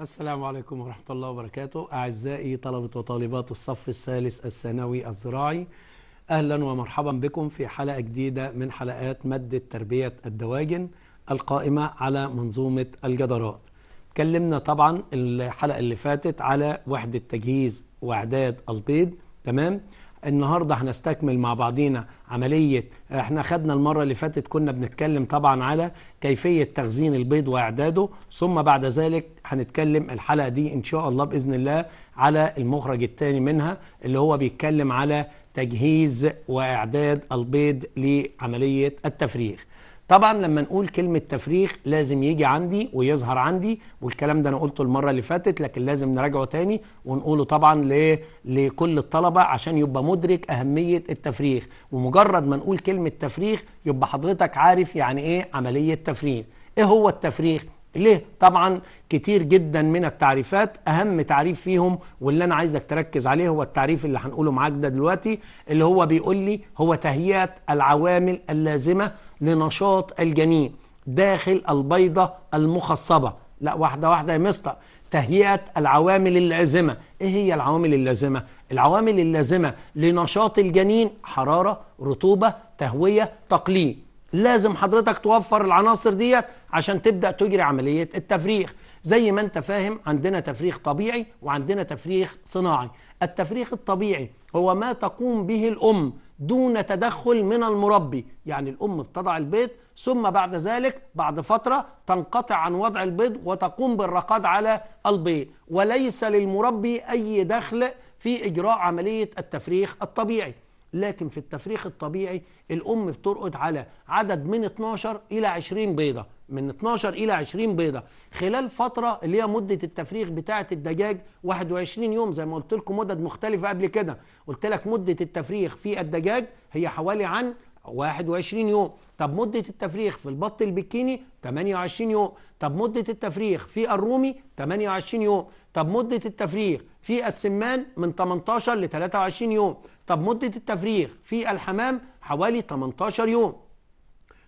السلام عليكم ورحمة الله وبركاته أعزائي طلبة وطالبات الصف الثالث الثانوي الزراعي أهلا ومرحبا بكم في حلقة جديدة من حلقات مادة تربية الدواجن القائمة على منظومة الجدارات اتكلمنا طبعا الحلقة اللي فاتت على وحدة تجهيز وإعداد البيض تمام النهارده هنستكمل مع بعضينا عمليه احنا خدنا المره اللي فاتت كنا بنتكلم طبعا على كيفيه تخزين البيض واعداده ثم بعد ذلك هنتكلم الحلقه دي ان شاء الله باذن الله على المخرج الثاني منها اللي هو بيتكلم على تجهيز واعداد البيض لعمليه التفريغ طبعا لما نقول كلمة تفريغ لازم يجي عندي ويظهر عندي والكلام ده أنا قلته المرة اللي فاتت لكن لازم نراجعه تاني ونقوله طبعا لكل الطلبة عشان يبقى مدرك أهمية التفريغ ومجرد ما نقول كلمة تفريغ يبقى حضرتك عارف يعني إيه عملية تفريغ إيه هو التفريغ؟ ليه؟ طبعا كتير جدا من التعريفات اهم تعريف فيهم واللي انا عايزك تركز عليه هو التعريف اللي هنقوله معاك ده دلوقتي اللي هو بيقول لي هو تهيئه العوامل اللازمه لنشاط الجنين داخل البيضة المخصبة لا واحدة واحدة يا مستر تهيئة العوامل اللازمة ايه هي العوامل اللازمة؟ العوامل اللازمة لنشاط الجنين حرارة رطوبة تهوية تقليل لازم حضرتك توفر العناصر ديت عشان تبدأ تجري عملية التفريخ زي ما انت فاهم عندنا تفريخ طبيعي وعندنا تفريخ صناعي التفريخ الطبيعي هو ما تقوم به الأم دون تدخل من المربي يعني الأم بتضع البيض ثم بعد ذلك بعد فترة تنقطع عن وضع البيض وتقوم بالرقاد على البيض وليس للمربي أي دخل في إجراء عملية التفريخ الطبيعي لكن في التفريخ الطبيعي الام بترقد على عدد من 12 الى 20 بيضه من 12 الى 20 بيضه خلال فتره اللي هي مده التفريخ بتاعه الدجاج 21 يوم زي ما قلت لكم مدد مختلفه قبل كده قلت لك مده التفريخ في الدجاج هي حوالي عن 21 يوم طب مدة التفريخ في البط البكيني 28 يوم طب مدة التفريخ في الرومي 28 يوم طب مدة التفريخ في السمان من 18 ل 23 يوم طب مدة التفريغ في الحمام حوالي 18 يوم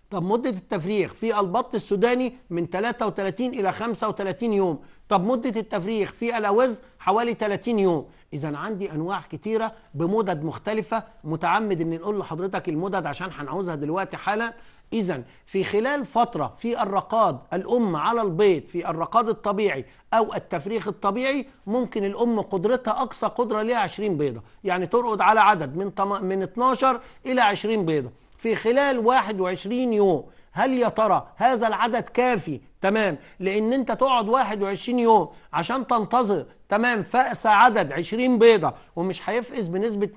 طب مدة التفريغ في البط السوداني من 33 إلى 35 يوم طب مدة التفريغ في الأوز حوالي 30 يوم إذا عندي أنواع كتيرة بمدد مختلفة متعمد إن نقول لحضرتك المدد عشان هنعوزها دلوقتي حالا إذا في خلال فترة في الرقاد الأم على البيض في الرقاد الطبيعي أو التفريخ الطبيعي ممكن الأم قدرتها أقصى قدرة ليها 20 بيضة يعني ترقد على عدد من من 12 إلى 20 بيضة في خلال 21 يوم هل يا ترى هذا العدد كافي تمام لأن أنت تقعد 21 يوم عشان تنتظر تمام فأس عدد 20 بيضة ومش هيفقس بنسبة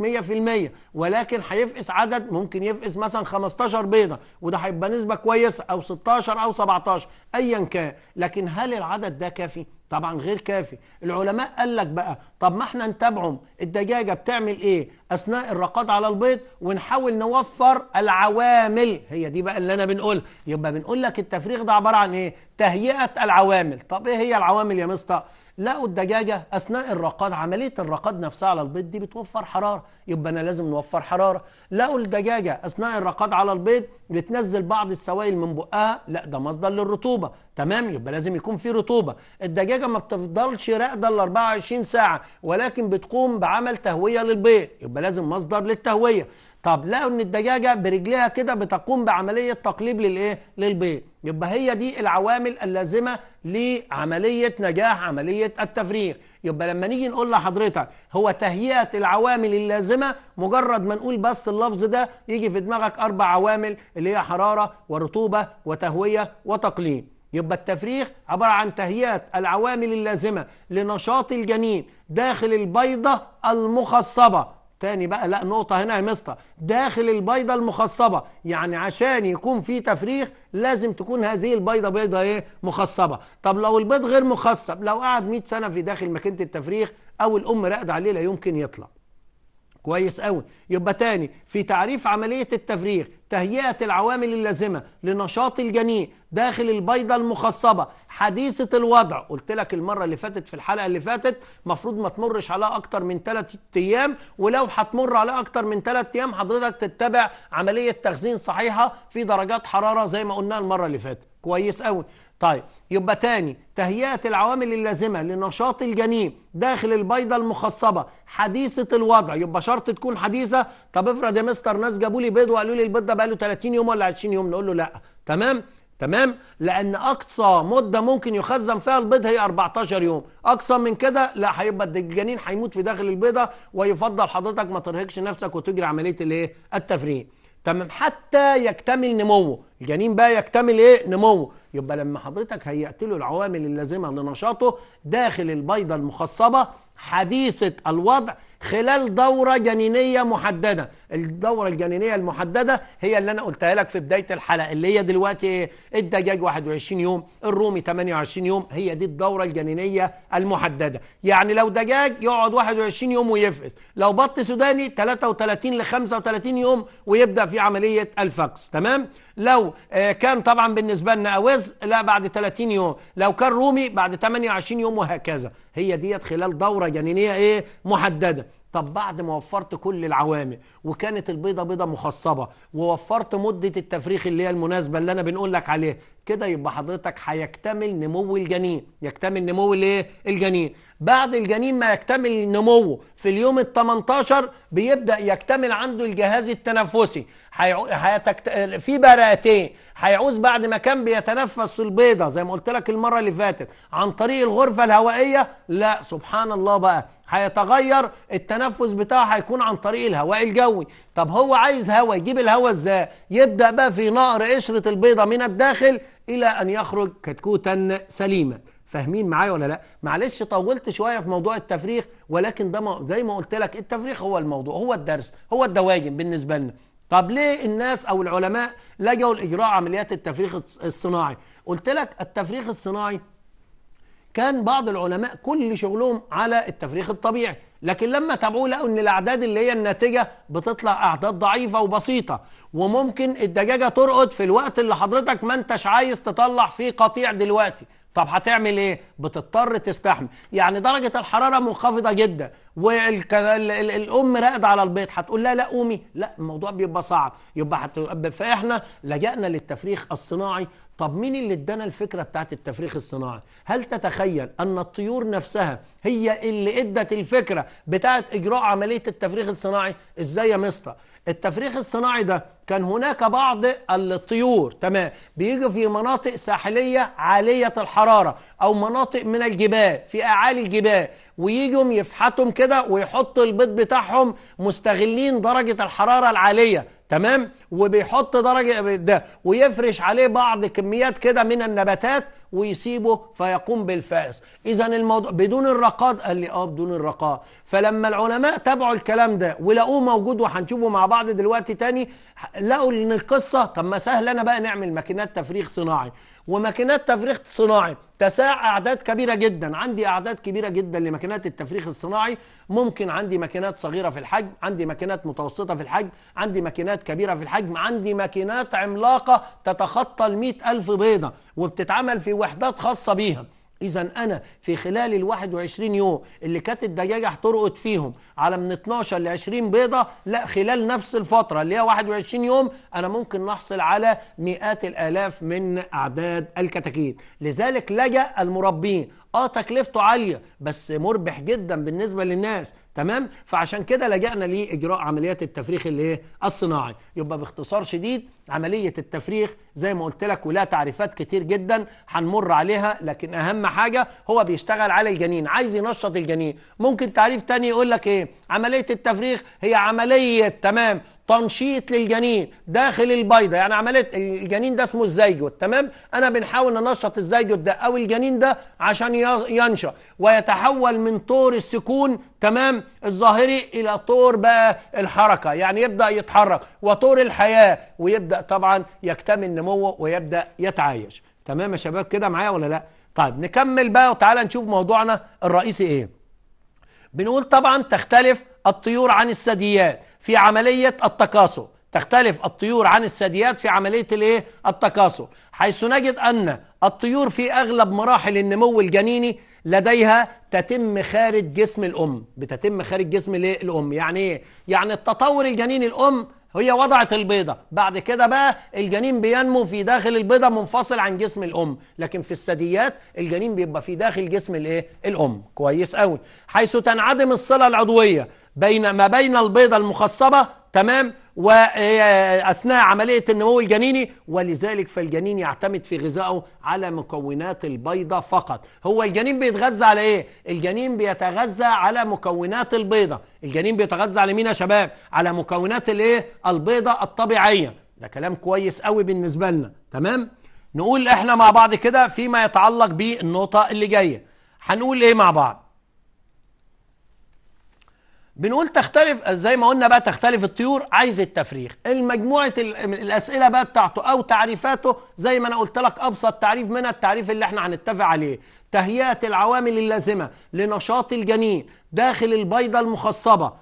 100% ولكن هيفقس عدد ممكن يفقس مثلا 15 بيضة وده هيبقى نسبة كويسة أو 16 أو 17 أيا كان لكن هل العدد ده كافي؟ طبعا غير كافي العلماء قال لك بقى طب ما احنا نتابعهم الدجاجه بتعمل ايه اثناء الرقاد على البيض ونحاول نوفر العوامل هي دي بقى اللي انا بنقول يبقى بنقول لك التفريغ ده عباره عن ايه تهيئه العوامل طب ايه هي العوامل يا مستر لقوا الدجاجه اثناء الرقاد عمليه الرقاد نفسها على البيض دي بتوفر حراره يبقى انا لازم نوفر حراره لقوا الدجاجه اثناء الرقاد على البيض بتنزل بعض السوائل من بقها لا ده مصدر للرطوبه تمام يبقى لازم يكون في رطوبه الدجاجه ما بتفضلش راقده ال 24 ساعه ولكن بتقوم بعمل تهويه للبيض يبقى لازم مصدر للتهويه طب لقوا ان الدجاجه برجلها كده بتقوم بعمليه تقليب للايه للبيض يبقى هي دي العوامل اللازمه لعمليه نجاح عمليه التفريغ يبقى لما نيجي نقول لحضرتك هو تهيئه العوامل اللازمه مجرد ما نقول بس اللفظ ده يجي في دماغك اربع عوامل اللي هي حراره ورطوبه وتهويه وتقليب يبقى التفريغ عبارة عن تهيئة العوامل اللازمة لنشاط الجنين داخل البيضة المخصبة تاني بقى لا نقطة هنا يا مستر داخل البيضة المخصبة يعني عشان يكون في تفريخ لازم تكون هذه البيضة بيضة ايه مخصبة طب لو البيض غير مخصب لو قعد 100 سنة في داخل ماكينة التفريخ او الام راقد عليه لا يمكن يطلع كويس قوي يبقى تاني في تعريف عملية التفريغ تهيئة العوامل اللازمة لنشاط الجنين داخل البيضة المخصبة حديثة الوضع قلت لك المرة اللي فاتت في الحلقة اللي فاتت مفروض ما تمرش على أكتر من ثلاثة أيام ولو هتمر على أكتر من ثلاثة أيام حضرتك تتبع عملية تخزين صحيحة في درجات حرارة زي ما قلنا المرة اللي فاتت كويس قوي طيب يبقى تاني تهيئة العوامل اللازمة لنشاط الجنين داخل البيضة المخصبة حديثة الوضع يبقى شرط تكون حديثة طب افرض يا مستر ناس جابوا لي بيض وقالوا لي البيض ده بقى له 30 يوم ولا 20 يوم نقول له لا تمام تمام لان اقصى مده ممكن يخزن فيها البيض هي 14 يوم اقصى من كده لا هيبقى الجنين هيموت في داخل البيضه ويفضل حضرتك ما ترهقش نفسك وتجري عمليه الايه التفريغ تمام حتى يكتمل نموه الجنين بقى يكتمل ايه نموه يبقى لما حضرتك هيئت له العوامل اللازمه لنشاطه داخل البيضه المخصبه حديثه الوضع خلال دوره جنينيه محدده الدوره الجنينيه المحدده هي اللي انا قلتها لك في بدايه الحلقه اللي هي دلوقتي الدجاج 21 يوم الرومي 28 يوم هي دي الدوره الجنينيه المحدده يعني لو دجاج يقعد 21 يوم ويفقس لو بط سوداني 33 ل 35 يوم ويبدا في عمليه الفقس تمام لو آه، كان طبعا بالنسبه لنا اوز لا بعد 30 يوم لو كان رومي بعد 28 يوم وهكذا هي ديت خلال دوره جنينيه ايه محدده طب بعد ما وفرت كل العوامل وكانت البيضه بيضه مخصبه ووفرت مده التفريخ اللي هي المناسبه اللي انا بنقول لك عليها كده يبقى حضرتك هيكتمل نمو الجنين يكتمل نمو الايه الجنين بعد الجنين ما يكتمل نموه في اليوم ال 18 بيبدا يكتمل عنده الجهاز التنفسي هيعو... هيتكت... في براتين هيعوز بعد ما كان بيتنفس في البيضه زي ما قلت لك المره اللي فاتت عن طريق الغرفه الهوائيه لا سبحان الله بقى هيتغير التنفس بتاعه هيكون عن طريق الهواء الجوي طب هو عايز هواء يجيب الهواء ازاي يبدا بقى في نقر قشره البيضه من الداخل الى ان يخرج كتكوتا سليما فاهمين معايا ولا لا معلش طولت شويه في موضوع التفريخ ولكن ده زي ما قلت لك التفريخ هو الموضوع هو الدرس هو الدواجن بالنسبه لنا طب ليه الناس او العلماء لجوا لاجراء عمليات التفريخ الصناعي قلت لك التفريخ الصناعي كان بعض العلماء كل شغلهم على التفريخ الطبيعي لكن لما تابعوه لقوا ان الاعداد اللي هي الناتجه بتطلع اعداد ضعيفه وبسيطه وممكن الدجاجه ترقد في الوقت اللي حضرتك ما انتش عايز تطلع فيه قطيع دلوقتي طب هتعمل ايه بتضطر تستحمل يعني درجه الحراره منخفضه جدا والام راقد على البيض هتقول لها لا قومي لا الموضوع بيبقى صعب يبقى هتبقى فاحنا لجأنا للتفريخ الصناعي طب مين اللي ادانا الفكره بتاعت التفريخ الصناعي هل تتخيل ان الطيور نفسها هي اللي ادت الفكره بتاعت اجراء عمليه التفريخ الصناعي ازاي يا مستر التفريخ الصناعي ده كان هناك بعض الطيور تمام بيجوا في مناطق ساحليه عاليه الحراره او مناطق من الجبال في اعالي الجبال ويجوا يفحتهم كده ويحطوا البيض بتاعهم مستغلين درجة الحرارة العالية تمام وبيحط درجة ده ويفرش عليه بعض كميات كده من النباتات ويسيبه فيقوم بالفاس اذا الموضوع بدون الرقاد قال لي اه بدون الرقاد فلما العلماء تابعوا الكلام ده ولقوه موجود وهنشوفه مع بعض دلوقتي تاني لقوا ان القصه طب ما سهل انا بقى نعمل ماكينات تفريغ صناعي وماكينات تفريخ صناعي تساع اعداد كبيره جدا عندي اعداد كبيره جدا لماكينات التفريخ الصناعي ممكن عندي ماكينات صغيره في الحجم عندي ماكينات متوسطه في الحجم عندي ماكينات كبيره في الحجم عندي ماكينات عملاقه تتخطى ال ألف بيضه وبتتعمل في وحدات خاصه بيها اذا انا في خلال ال 21 يوم اللي كانت الدجاجه هترقد فيهم على من 12 ل 20 بيضه لا خلال نفس الفتره اللي هي 21 يوم انا ممكن نحصل على مئات الالاف من اعداد الكتاكيت لذلك لجا المربين اه تكلفته عاليه بس مربح جدا بالنسبه للناس تمام فعشان كده لجأنا لاجراء عمليات التفريخ اللي الصناعي يبقى باختصار شديد عمليه التفريخ زي ما قلت لك ولها تعريفات كتير جدا هنمر عليها لكن اهم حاجه هو بيشتغل على الجنين عايز ينشط الجنين ممكن تعريف تاني يقول لك ايه عمليه التفريخ هي عمليه تمام تنشيط للجنين داخل البيضه يعني عمليه الجنين ده اسمه الزيجوت تمام انا بنحاول ننشط الزيجوت ده او الجنين ده عشان ينشا ويتحول من طور السكون تمام الظاهري الى طور بقى الحركه يعني يبدا يتحرك وطور الحياه ويبدا طبعا يكتمل نموه ويبدا يتعايش تمام يا شباب كده معايا ولا لا طيب نكمل بقى وتعالى نشوف موضوعنا الرئيسي ايه بنقول طبعا تختلف الطيور عن الثدييات في عملية التكاثر تختلف الطيور عن الثدييات في عملية الايه؟ التكاثر حيث نجد أن الطيور في أغلب مراحل النمو الجنيني لديها تتم خارج جسم الأم بتتم خارج جسم الأم يعني إيه؟ يعني التطور الجنيني الأم هي وضعت البيضة بعد كده بقى الجنين بينمو في داخل البيضة منفصل عن جسم الأم لكن في الثدييات الجنين بيبقى في داخل جسم الايه الأم كويس قوي حيث تنعدم الصلة العضوية بين ما بين البيضة المخصبة تمام وأثناء آه، عملية النمو الجنيني ولذلك فالجنين يعتمد في غذائه على مكونات البيضة فقط هو الجنين بيتغذى على إيه؟ الجنين بيتغذى على مكونات البيضة الجنين بيتغذى على مين يا شباب؟ على مكونات الإيه؟ البيضة الطبيعية ده كلام كويس قوي بالنسبة لنا تمام؟ نقول إحنا مع بعض كده فيما يتعلق بالنقطة اللي جاية هنقول إيه مع بعض؟ بنقول تختلف زي ما قلنا بقى تختلف الطيور عايز التفريغ المجموعة الأسئلة بقى بتاعته أو تعريفاته زي ما أنا قلت لك أبسط تعريف منها التعريف اللي احنا هنتفق عليه تهيئة العوامل اللازمة لنشاط الجنين داخل البيضة المخصبة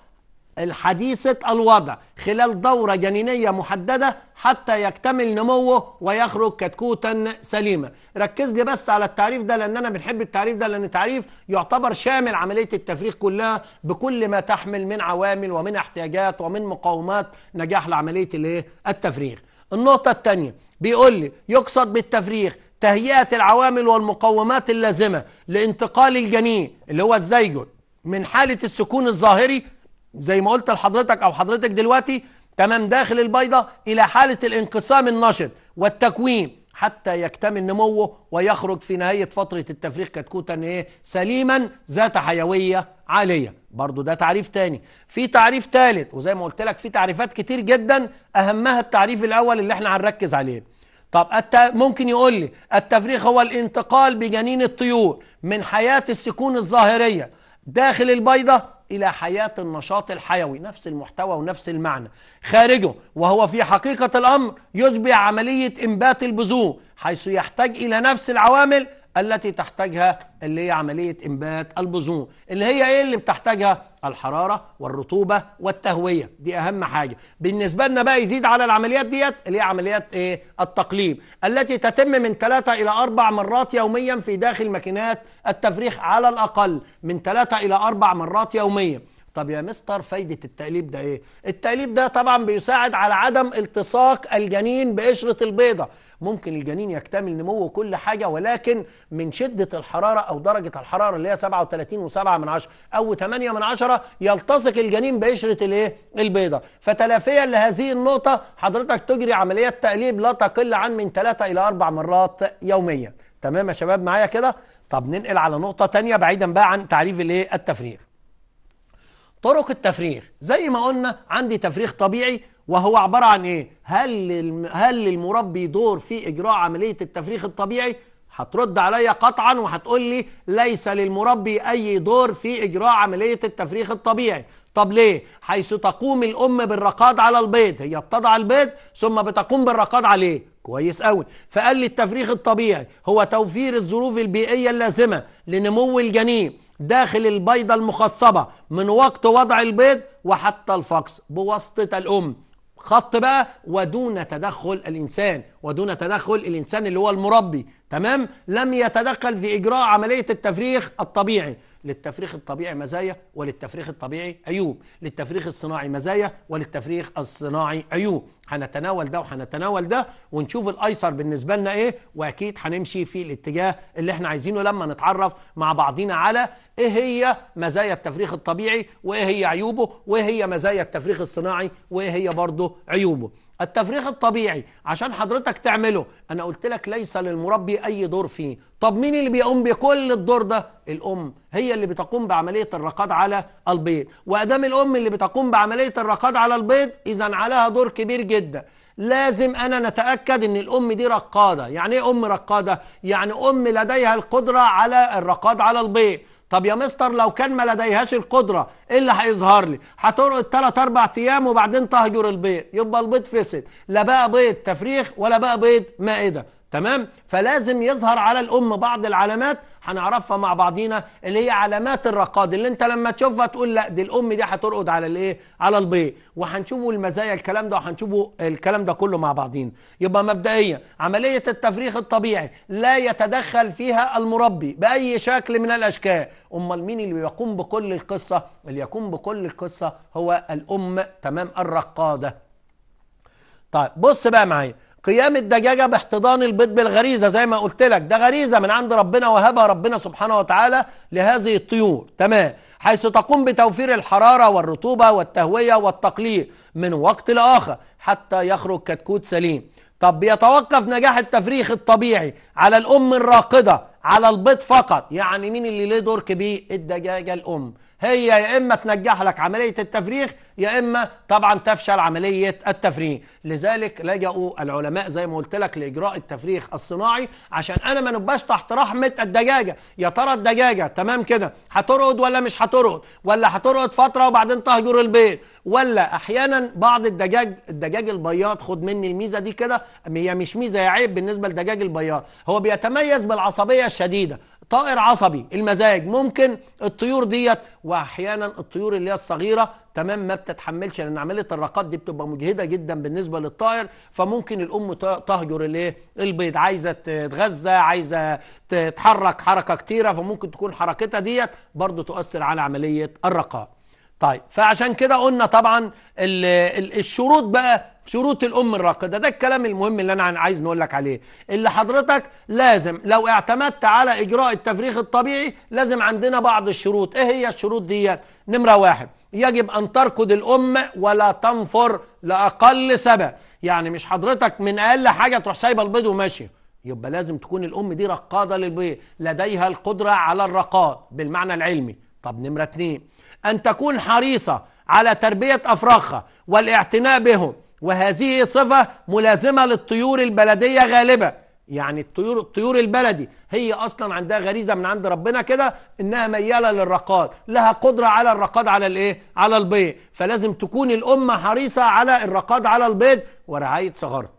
الحديثة الوضع خلال دورة جنينية محددة حتى يكتمل نموه ويخرج كتكوتا سليما ركز لي بس على التعريف ده لان انا بنحب التعريف ده لأن التعريف يعتبر شامل عملية التفريغ كلها بكل ما تحمل من عوامل ومن احتياجات ومن مقاومات نجاح لعملية إيه؟ التفريغ النقطة الثانية بيقول لي يقصد بالتفريغ تهيئة العوامل والمقومات اللازمة لانتقال الجنين اللي هو الزيجون من حالة السكون الظاهري زي ما قلت لحضرتك او حضرتك دلوقتي تمام داخل البيضة إلى حالة الانقسام النشط والتكوين حتى يكتمل نموه ويخرج في نهاية فترة التفريغ كتكوتا إيه سليما ذات حيوية عالية برضو ده تعريف تاني في تعريف تالت وزي ما قلت لك في تعريفات كتير جدا أهمها التعريف الأول اللي احنا هنركز عليه طب الت... ممكن يقول لي التفريغ هو الانتقال بجنين الطيور من حياة السكون الظاهرية داخل البيضة إلى حياة النشاط الحيوي نفس المحتوى ونفس المعنى خارجه وهو في حقيقة الأمر يجبع عملية إنبات البذور حيث يحتاج إلى نفس العوامل التي تحتاجها اللي هي عملية إنبات البذور اللي هي إيه اللي بتحتاجها الحرارة والرطوبة والتهوية دي أهم حاجة بالنسبة لنا بقى يزيد على العمليات ديت اللي هي عمليات إيه؟ التقليب التي تتم من ثلاثة إلى أربع مرات يوميا في داخل ماكينات التفريخ على الأقل من ثلاثة إلى أربع مرات يوميا طب يا مستر فايدة التقليب ده ايه؟ التقليب ده طبعا بيساعد على عدم التصاق الجنين بقشرة البيضة ممكن الجنين يكتمل نموه وكل حاجة ولكن من شدة الحرارة أو درجة الحرارة اللي هي 37 و7 من عشرة أو 8 من عشرة يلتصق الجنين بقشرة الايه؟ البيضة فتلافيا لهذه النقطة حضرتك تجري عملية تقليب لا تقل عن من 3 إلى 4 مرات يوميا تمام يا شباب معايا كده؟ طب ننقل على نقطة تانية بعيدا بقى عن تعريف الايه؟ التفريغ طرق التفريغ زي ما قلنا عندي تفريغ طبيعي وهو عبارة عن ايه هل هل للمربي دور في اجراء عملية التفريخ الطبيعي هترد عليا قطعا وهتقول لي ليس للمربي اي دور في اجراء عملية التفريخ الطبيعي طب ليه حيث تقوم الام بالرقاد على البيض هي بتضع البيض ثم بتقوم بالرقاد عليه كويس قوي فقال لي التفريخ الطبيعي هو توفير الظروف البيئيه اللازمه لنمو الجنين داخل البيضه المخصبه من وقت وضع البيض وحتى الفقس بواسطه الام خط بقى ودون تدخل الإنسان ودون تدخل الإنسان اللي هو المربي تمام لم يتدخل في إجراء عملية التفريخ الطبيعي للتفريخ الطبيعي مزايا وللتفريخ الطبيعي عيوب للتفريخ الصناعي مزايا وللتفريخ الصناعي عيوب هنتناول ده وهنتناول ده ونشوف الايسر بالنسبه لنا ايه واكيد هنمشي في الاتجاه اللي احنا عايزينه لما نتعرف مع بعضينا على ايه هي مزايا التفريخ الطبيعي وايه هي عيوبه وايه هي مزايا التفريخ الصناعي وايه هي برضه عيوبه التفريغ الطبيعي عشان حضرتك تعمله انا قلت لك ليس للمربي اي دور فيه طب مين اللي بيقوم بكل الدور ده الام هي اللي بتقوم بعمليه الرقاد على البيض وادام الام اللي بتقوم بعمليه الرقاد على البيض اذا عليها دور كبير جدا لازم انا نتاكد ان الام دي رقاده يعني ايه ام رقاده يعني ام لديها القدره على الرقاد على البيض طب يا مستر لو كان ما لديهاش القدره ايه اللي هيظهر لي هترقد 3 4 ايام وبعدين تهجر البيض يبقى البيض فسد لا بقى بيض تفريخ ولا بقى بيض مائده تمام فلازم يظهر على الام بعض العلامات هنعرفها مع بعضينا اللي هي علامات الرقاد اللي انت لما تشوفها تقول لا دي الام دي هترقد على الايه على البيض وهنشوفوا المزايا الكلام ده وهنشوفوا الكلام ده كله مع بعضينا يبقى مبدئيا عمليه التفريخ الطبيعي لا يتدخل فيها المربي باي شكل من الاشكال امال مين اللي يقوم بكل القصه اللي يقوم بكل القصه هو الام تمام الرقاده طيب بص بقى معايا قيام الدجاجة باحتضان البيض بالغريزة زي ما قلت لك ده غريزة من عند ربنا وهبها ربنا سبحانه وتعالى لهذه الطيور تمام حيث تقوم بتوفير الحرارة والرطوبة والتهوية والتقليل من وقت لآخر حتى يخرج كتكوت سليم طب بيتوقف نجاح التفريخ الطبيعي على الأم الراقدة على البيض فقط يعني مين اللي ليه دور كبير الدجاجة الأم هي يا إما تنجح لك عملية التفريخ يا إما طبعا تفشل عملية التفريغ لذلك لجأوا العلماء زي ما قلت لك لإجراء التفريغ الصناعي عشان أنا ما نبقاش تحت رحمة الدجاجة يا ترى الدجاجة تمام كده هترقد ولا مش هترقد ولا هترقد فترة وبعدين تهجر البيت ولا احيانا بعض الدجاج الدجاج البياض خد مني الميزه دي كده هي مش ميزه هي عيب بالنسبه لدجاج البياض هو بيتميز بالعصبيه الشديده طائر عصبي المزاج ممكن الطيور ديت واحيانا الطيور اللي هي الصغيره تمام ما بتتحملش لان عمليه الرقاد دي بتبقى مجهده جدا بالنسبه للطائر فممكن الام تهجر الايه البيض عايزه تتغذى عايزه تتحرك حركه كتيره فممكن تكون حركتها ديت برضو تؤثر على عمليه الرقاء طيب فعشان كده قلنا طبعا الشروط بقى شروط الام الراقده ده الكلام المهم اللي انا عايز نقول لك عليه اللي حضرتك لازم لو اعتمدت على اجراء التفريخ الطبيعي لازم عندنا بعض الشروط ايه هي الشروط ديت نمره واحد يجب أن تركض الأمة ولا تنفر لأقل سبب يعني مش حضرتك من أقل حاجة تروح سايبة البيض وماشية يبقى لازم تكون الأم دي رقادة للبيض لديها القدرة على الرقاد بالمعنى العلمي طب نمرة اتنين أن تكون حريصة على تربية أفراخها والاعتناء بهم وهذه صفة ملازمة للطيور البلدية غالبا يعني الطيور الطيور البلدي هي اصلا عندها غريزه من عند ربنا كده انها مياله للرقاد لها قدره على الرقاد على الايه على البيض فلازم تكون الامه حريصه على الرقاد على البيض ورعايه صغارها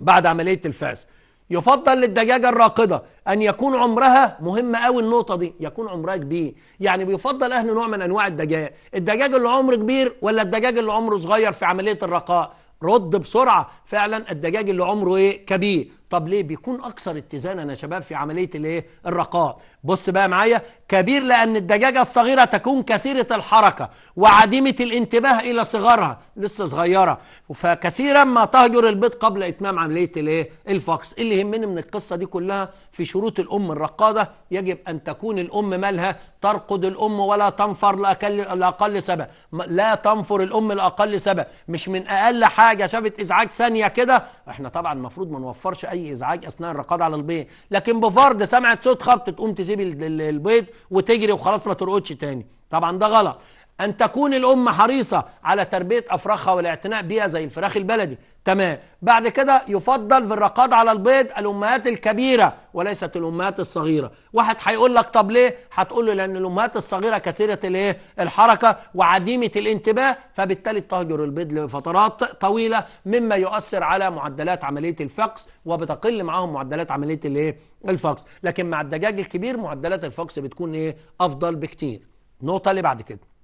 بعد عمليه الفاس يفضل للدجاجة الراقدة أن يكون عمرها مهمة أوي النقطة دي يكون عمرها كبير يعني بيفضل أهل نوع من أنواع الدجاج الدجاج اللي عمره كبير ولا الدجاج اللي عمره صغير في عملية الرقاء رد بسرعة فعلا الدجاج اللي عمره إيه كبير طب ليه بيكون اكثر اتزانا يا شباب في عمليه الايه الرقاء بص بقى معايا كبير لان الدجاجه الصغيره تكون كثيره الحركه وعديمه الانتباه الى صغرها لسه صغيره فكثيرا ما تهجر البيض قبل اتمام عمليه الايه الفحص اللي يهمني من القصه دي كلها في شروط الام الرقاده يجب ان تكون الام مالها ترقد الام ولا تنفر لاقل لاقل سبب لا تنفر الام لاقل سبب مش من اقل حاجه شافت ازعاج ثانيه كده احنا طبعا المفروض ما نوفرش اي ازعاج اثناء الرقاد على البيض لكن بفرض سمعت صوت خبط تقوم تسيب البيض وتجري وخلاص ما ترقدش تاني طبعا ده غلط أن تكون الأمة حريصة على تربية أفراخها والاعتناء بها زي الفراخ البلدي تمام بعد كده يفضل في الرقاد على البيض الأمهات الكبيرة وليست الأمهات الصغيرة واحد هيقول لك طب ليه هتقول له لأن الأمهات الصغيرة كثيرة الايه الحركة وعديمة الانتباه فبالتالي تهجر البيض لفترات طويلة مما يؤثر على معدلات عملية الفقس وبتقل معاهم معدلات عملية الايه الفقس لكن مع الدجاج الكبير معدلات الفقس بتكون ايه أفضل بكتير النقطة اللي بعد كده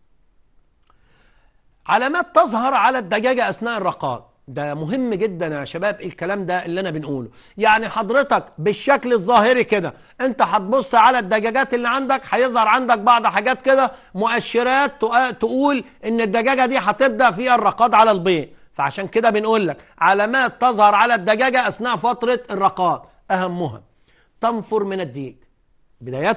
علامات تظهر على الدجاجة أثناء الرقاد ده مهم جدا يا شباب الكلام ده اللي انا بنقوله يعني حضرتك بالشكل الظاهري كده انت هتبص على الدجاجات اللي عندك هيظهر عندك بعض حاجات كده مؤشرات تقول ان الدجاجه دي هتبدا فيها الرقاد على البيض فعشان كده بنقول لك علامات تظهر على الدجاجه اثناء فتره الرقاد اهمها تنفر من الديك بدايه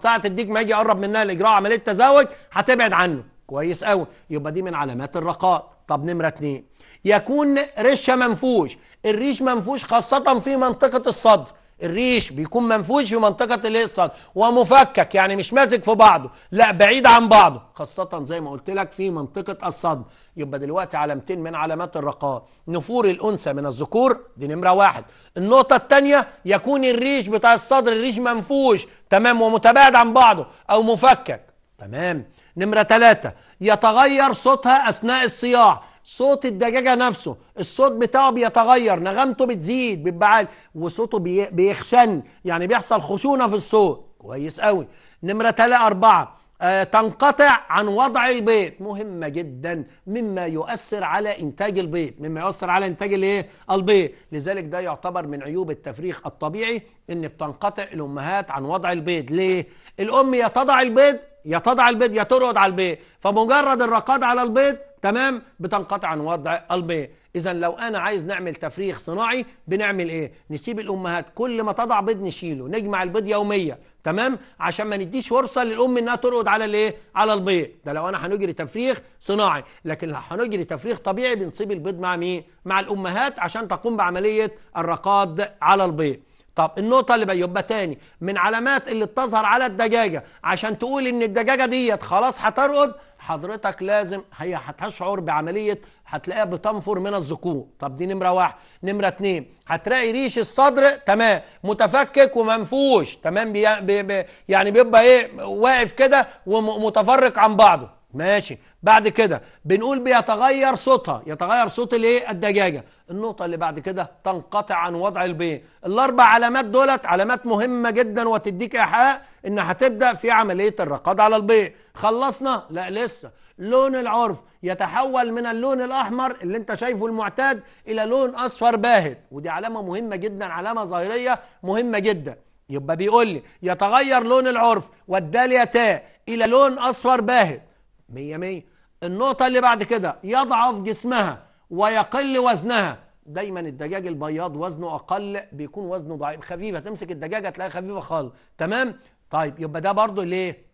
ساعه الديك ما يجي يقرب منها لاجراء عمليه تزاوج هتبعد عنه كويس قوي يبقى دي من علامات الرقاء طب نمرة اتنين يكون رشه منفوش الريش منفوش خاصة في منطقة الصدر الريش بيكون منفوش في منطقة الصدر ومفكك يعني مش ماسك في بعضه لا بعيد عن بعضه خاصة زي ما قلت لك في منطقة الصدر يبقى دلوقتي علامتين من علامات الرقاء نفور الأنثى من الذكور دي نمرة واحد النقطة الثانية يكون الريش بتاع الصدر الريش منفوش تمام ومتباعد عن بعضه أو مفكك تمام نمرة ثلاثة يتغير صوتها أثناء الصياح صوت الدجاجة نفسه الصوت بتاعه بيتغير نغمته بتزيد بيبقى عالي وصوته بيخشن يعني بيحصل خشونة في الصوت كويس قوي نمرة ثلاثة أربعة آه تنقطع عن وضع البيض مهمة جدا مما يؤثر على إنتاج البيض مما يؤثر على إنتاج الإيه؟ البيض لذلك ده يعتبر من عيوب التفريخ الطبيعي إن بتنقطع الأمهات عن وضع البيض ليه؟ الأم يتضع تضع البيض يا تضع البيض يا ترقد على البيض فمجرد الرقاد على البيض تمام بتنقطع عن وضع البيض اذا لو انا عايز نعمل تفريخ صناعي بنعمل ايه نسيب الامهات كل ما تضع بيض نشيله نجمع البيض يوميا تمام عشان ما نديش فرصه للام انها ترقد على الايه على البيض ده لو انا هنجري تفريخ صناعي لكن لو هنجري تفريخ طبيعي بنصيب البيض مع مين مع الامهات عشان تقوم بعمليه الرقاد على البيض طب النقطه اللي بيبقى يبقى تاني من علامات اللي بتظهر على الدجاجه عشان تقول ان الدجاجه ديت خلاص هترقد حضرتك لازم هي هتشعر بعمليه هتلاقيها بتنفر من الذكور طب دي نمره واحد نمره اتنين هتلاقي ريش الصدر تمام متفكك ومنفوش تمام بي بي بي يعني بيبقى ايه واقف كده ومتفرق عن بعضه ماشي بعد كده بنقول بيتغير صوتها يتغير صوت الايه الدجاجه النقطه اللي بعد كده تنقطع عن وضع البيض الاربع علامات دولت علامات مهمه جدا وتديك ايحاء ان هتبدا في عمليه الرقاد على البيض خلصنا لا لسه لون العرف يتحول من اللون الاحمر اللي انت شايفه المعتاد الى لون اصفر باهت ودي علامه مهمه جدا علامه ظاهريه مهمه جدا يبقى بيقول لي يتغير لون العرف والداليه تاء الى لون اصفر باهت مية مية النقطة اللي بعد كده يضعف جسمها ويقل وزنها دايما الدجاج البياض وزنه أقل بيكون وزنه ضعيف خفيفة تمسك الدجاجة تلاقيها خفيفة خالص تمام طيب يبقى ده برضو ليه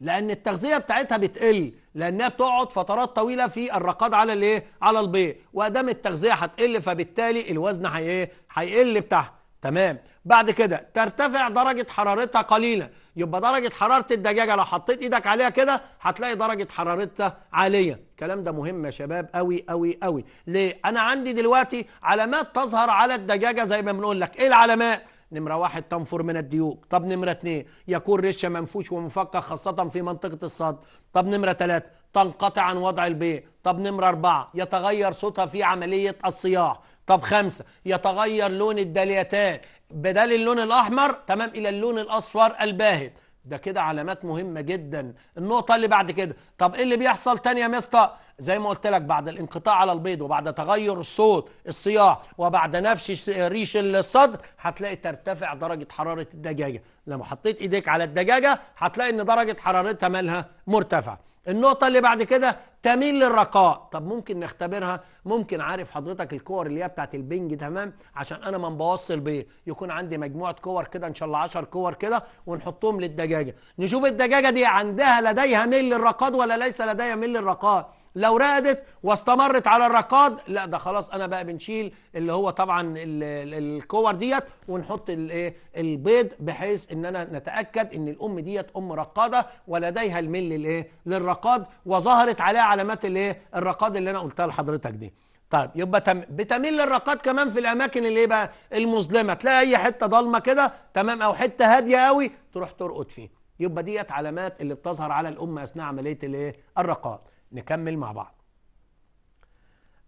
لأن التغذية بتاعتها بتقل لأنها بتقعد فترات طويلة في الرقاد على الايه على البيض وأدام التغذية هتقل فبالتالي الوزن هي هيقل بتاعها تمام بعد كده ترتفع درجة حرارتها قليلا يبقى درجة حرارة الدجاجة لو حطيت ايدك عليها كده هتلاقي درجة حرارتها عالية الكلام ده مهم يا شباب قوي قوي قوي ليه انا عندي دلوقتي علامات تظهر على الدجاجة زي ما بنقول لك ايه العلامات نمرة واحد تنفر من الديوك طب نمرة اتنين يكون ريشة منفوش ومفكك خاصة في منطقة الصدر طب نمرة تلاتة تنقطع عن وضع البيع طب نمرة أربعة يتغير صوتها في عملية الصياح طب خمسة يتغير لون الداليتان بدل اللون الأحمر تمام إلى اللون الأصفر الباهت ده كده علامات مهمة جدا النقطة اللي بعد كده طب إيه اللي بيحصل تاني يا مستر زي ما قلت لك بعد الانقطاع على البيض وبعد تغير الصوت الصياح وبعد نفش ريش الصدر هتلاقي ترتفع درجة حرارة الدجاجة لما حطيت ايديك على الدجاجة هتلاقي ان درجة حرارتها مالها مرتفعة النقطة اللي بعد كده تميل للرقاء طب ممكن نختبرها ممكن عارف حضرتك الكور اللي هي بتاعت البنج تمام عشان انا ما بوصل البيض يكون عندي مجموعة كور كده ان شاء الله 10 كور كده ونحطهم للدجاجة نشوف الدجاجة دي عندها لديها ميل للرقاد ولا ليس لديها ميل للرقاد لو رقدت واستمرت على الرقاد لا ده خلاص انا بقى بنشيل اللي هو طبعا الكور ديت ونحط الايه البيض بحيث ان انا نتاكد ان الام ديت ام رقاده ولديها الميل للايه للرقاد وظهرت عليها علامات الايه الرقاد اللي انا قلتها لحضرتك دي طيب يبقى بتميل للرقاد كمان في الاماكن اللي ايه بقى المظلمه تلاقي اي حته ضلمه كده تمام او حته هاديه قوي تروح ترقد فيه يبقى ديت علامات اللي بتظهر على الام اثناء عمليه الايه الرقاد نكمل مع بعض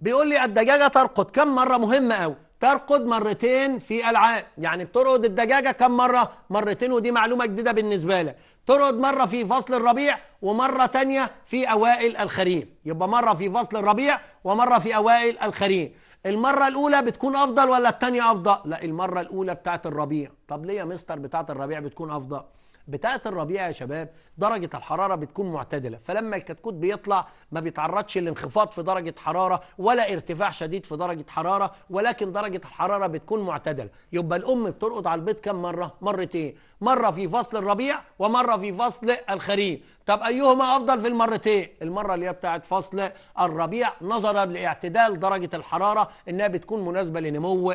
بيقول لي الدجاجة ترقد كم مرة مهمة قوي ترقد مرتين في العام يعني بترقد الدجاجه كم مره مرتين ودي معلومه جديده بالنسبه لك ترقد مره في فصل الربيع ومره تانية في اوائل الخريف يبقى مره في فصل الربيع ومره في اوائل الخريف المره الاولى بتكون افضل ولا التانية افضل لا المره الاولى بتاعت الربيع طب ليه يا مستر بتاعت الربيع بتكون افضل بتاعه الربيع يا شباب درجه الحراره بتكون معتدله فلما الكتكوت بيطلع ما بيتعرضش لانخفاض في درجه حراره ولا ارتفاع شديد في درجه حراره ولكن درجه الحراره بتكون معتدله يبقى الام بترقد على البيض كم مره مرتين مره في فصل الربيع ومره في فصل الخريف طب ايهما افضل في المرتين المره اللي هي بتاعه فصل الربيع نظرا لاعتدال درجه الحراره انها بتكون مناسبه لنمو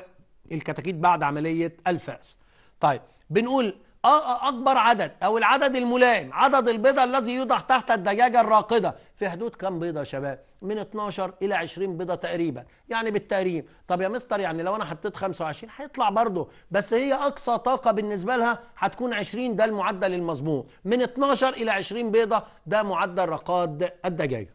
الكتاكيت بعد عمليه الفاس طيب بنقول أكبر عدد أو العدد الملائم عدد البيضة الذي يوضع تحت الدجاجة الراقدة في حدود كم بيضة يا شباب؟ من 12 إلى 20 بيضة تقريبا يعني بالتقريب طب يا مستر يعني لو أنا حطيت 25 هيطلع برضه بس هي أقصى طاقة بالنسبة لها هتكون 20 ده المعدل المظبوط من 12 إلى 20 بيضة ده معدل رقاد الدجاجة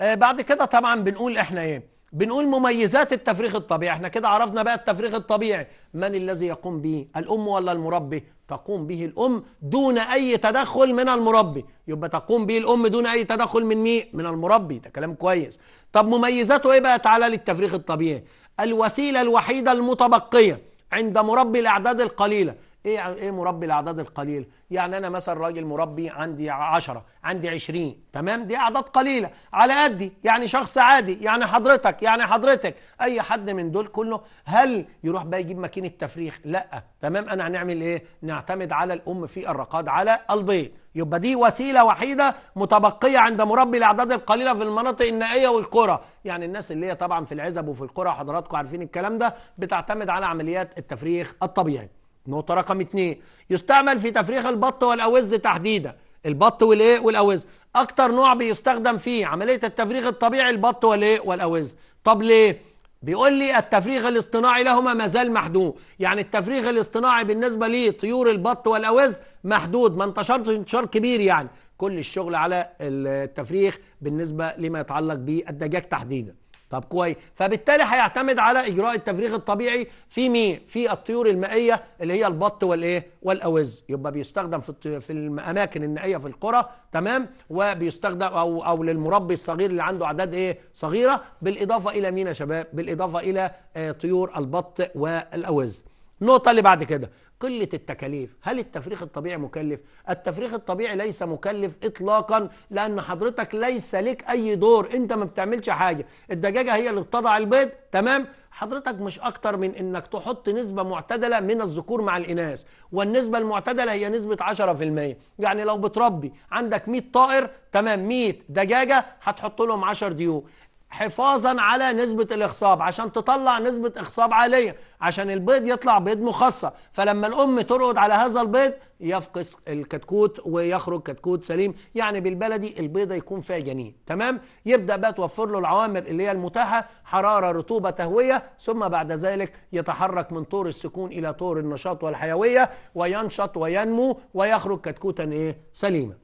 آه بعد كده طبعا بنقول إحنا إيه؟ بنقول مميزات التفريغ الطبيعي احنا كده عرفنا بقى التفريغ الطبيعي من الذي يقوم به الام ولا المربي تقوم به الام دون اي تدخل من المربي يبقى تقوم به الام دون اي تدخل من مين من المربي ده كلام كويس طب مميزاته ايه بقى تعالى للتفريغ الطبيعي الوسيله الوحيده المتبقيه عند مربي الاعداد القليله ايه ايه مربي الاعداد القليله يعني انا مثلا راجل مربي عندي 10 عندي 20 تمام دي اعداد قليله على قدي يعني شخص عادي يعني حضرتك يعني حضرتك اي حد من دول كله هل يروح بقى يجيب ماكينه تفريخ لا تمام انا هنعمل ايه نعتمد على الام في الرقاد على البيض يبقى دي وسيله وحيده متبقيه عند مربي الاعداد القليله في المناطق النائيه والقرى يعني الناس اللي هي طبعا في العزب وفي القرى حضراتكم عارفين الكلام ده بتعتمد على عمليات التفريخ الطبيعي نقطة رقم اتنين يستعمل في تفريخ البط والأوز تحديدا البط والايه والأوز أكتر نوع بيستخدم فيه عملية التفريغ الطبيعي البط والايه والأوز طب ليه؟ بيقول لي التفريغ الاصطناعي لهما ما زال محدود يعني التفريغ الاصطناعي بالنسبة لطيور البط والأوز محدود ما انتشرش انتشار كبير يعني كل الشغل على التفريخ بالنسبة لما يتعلق بالدجاج تحديدا طب كويس فبالتالي هيعتمد على اجراء التفريغ الطبيعي في مين في الطيور المائيه اللي هي البط والايه والاوز يبقى بيستخدم في في الاماكن النائيه في القرى تمام وبيستخدم او او للمربي الصغير اللي عنده اعداد ايه صغيره بالاضافه الى مين يا شباب بالاضافه الى آه، طيور البط والاوز النقطه اللي بعد كده قلة التكاليف هل التفريخ الطبيعي مكلف؟ التفريخ الطبيعي ليس مكلف إطلاقا لأن حضرتك ليس لك أي دور أنت ما بتعملش حاجة الدجاجة هي اللي بتضع البيض تمام؟ حضرتك مش اكتر من انك تحط نسبة معتدلة من الذكور مع الاناث والنسبة المعتدلة هي نسبة 10% يعني لو بتربي عندك 100 طائر تمام 100 دجاجة هتحط لهم 10 ديوب حفاظا على نسبة الإخصاب عشان تطلع نسبة إخصاب عالية عشان البيض يطلع بيض مخصى فلما الأم ترقد على هذا البيض يفقس الكتكوت ويخرج كتكوت سليم يعني بالبلدي البيضة يكون فيها جنين تمام يبدأ بقى توفر له العوامل اللي هي المتاحة حرارة رطوبة تهوية ثم بعد ذلك يتحرك من طور السكون إلى طور النشاط والحيوية وينشط وينمو ويخرج كتكوتا إيه سليما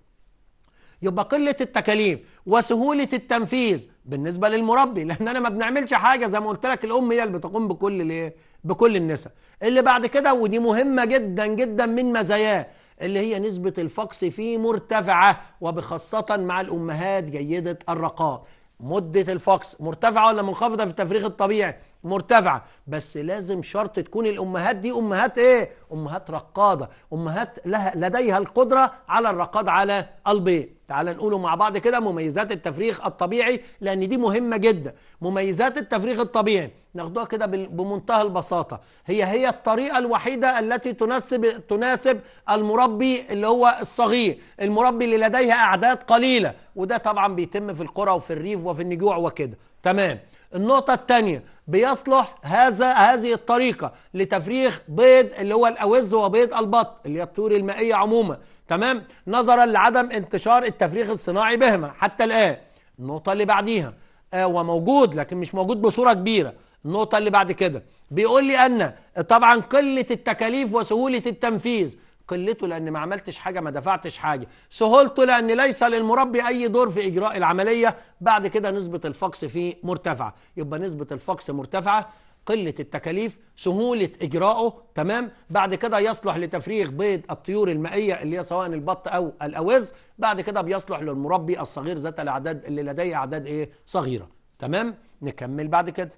يبقى قلة التكاليف وسهولة التنفيذ بالنسبة للمربي لأن أنا ما بنعملش حاجة زي ما قلت لك الأم هي اللي بتقوم بكل الإيه؟ بكل النسب اللي بعد كده ودي مهمة جدا جدا من مزاياه اللي هي نسبة الفقس فيه مرتفعة وبخاصة مع الأمهات جيدة الرقاء مدة الفقس مرتفعة ولا منخفضة في التفريغ الطبيعي مرتفعه بس لازم شرط تكون الامهات دي امهات ايه امهات رقاده امهات لها لديها القدره على الرقاد على البيض تعال نقوله مع بعض كده مميزات التفريخ الطبيعي لان دي مهمه جدا مميزات التفريخ الطبيعي ناخدوها كده بمنتهى البساطه هي هي الطريقه الوحيده التي تناسب تناسب المربي اللي هو الصغير المربي اللي لديها اعداد قليله وده طبعا بيتم في القرى وفي الريف وفي النجوع وكده تمام النقطة الثانية بيصلح هذا هذه الطريقة لتفريخ بيض اللي هو الأوز وبيض البط اللي هي الطيور المائية عموما تمام نظرا لعدم انتشار التفريخ الصناعي بهما حتى الآن النقطة اللي بعديها آه وموجود لكن مش موجود بصورة كبيرة النقطة اللي بعد كده بيقول لي أن طبعا قلة التكاليف وسهولة التنفيذ قلته لأن ما عملتش حاجة ما دفعتش حاجة سهولته لأن ليس للمربي أي دور في إجراء العملية بعد كده نسبة الفقس فيه مرتفعة يبقى نسبة الفقس مرتفعة قلة التكاليف سهولة إجراءه تمام بعد كده يصلح لتفريغ بيض الطيور المائية اللي هي سواء البط أو الأوز بعد كده بيصلح للمربي الصغير ذات الأعداد اللي لديه أعداد إيه صغيرة تمام نكمل بعد كده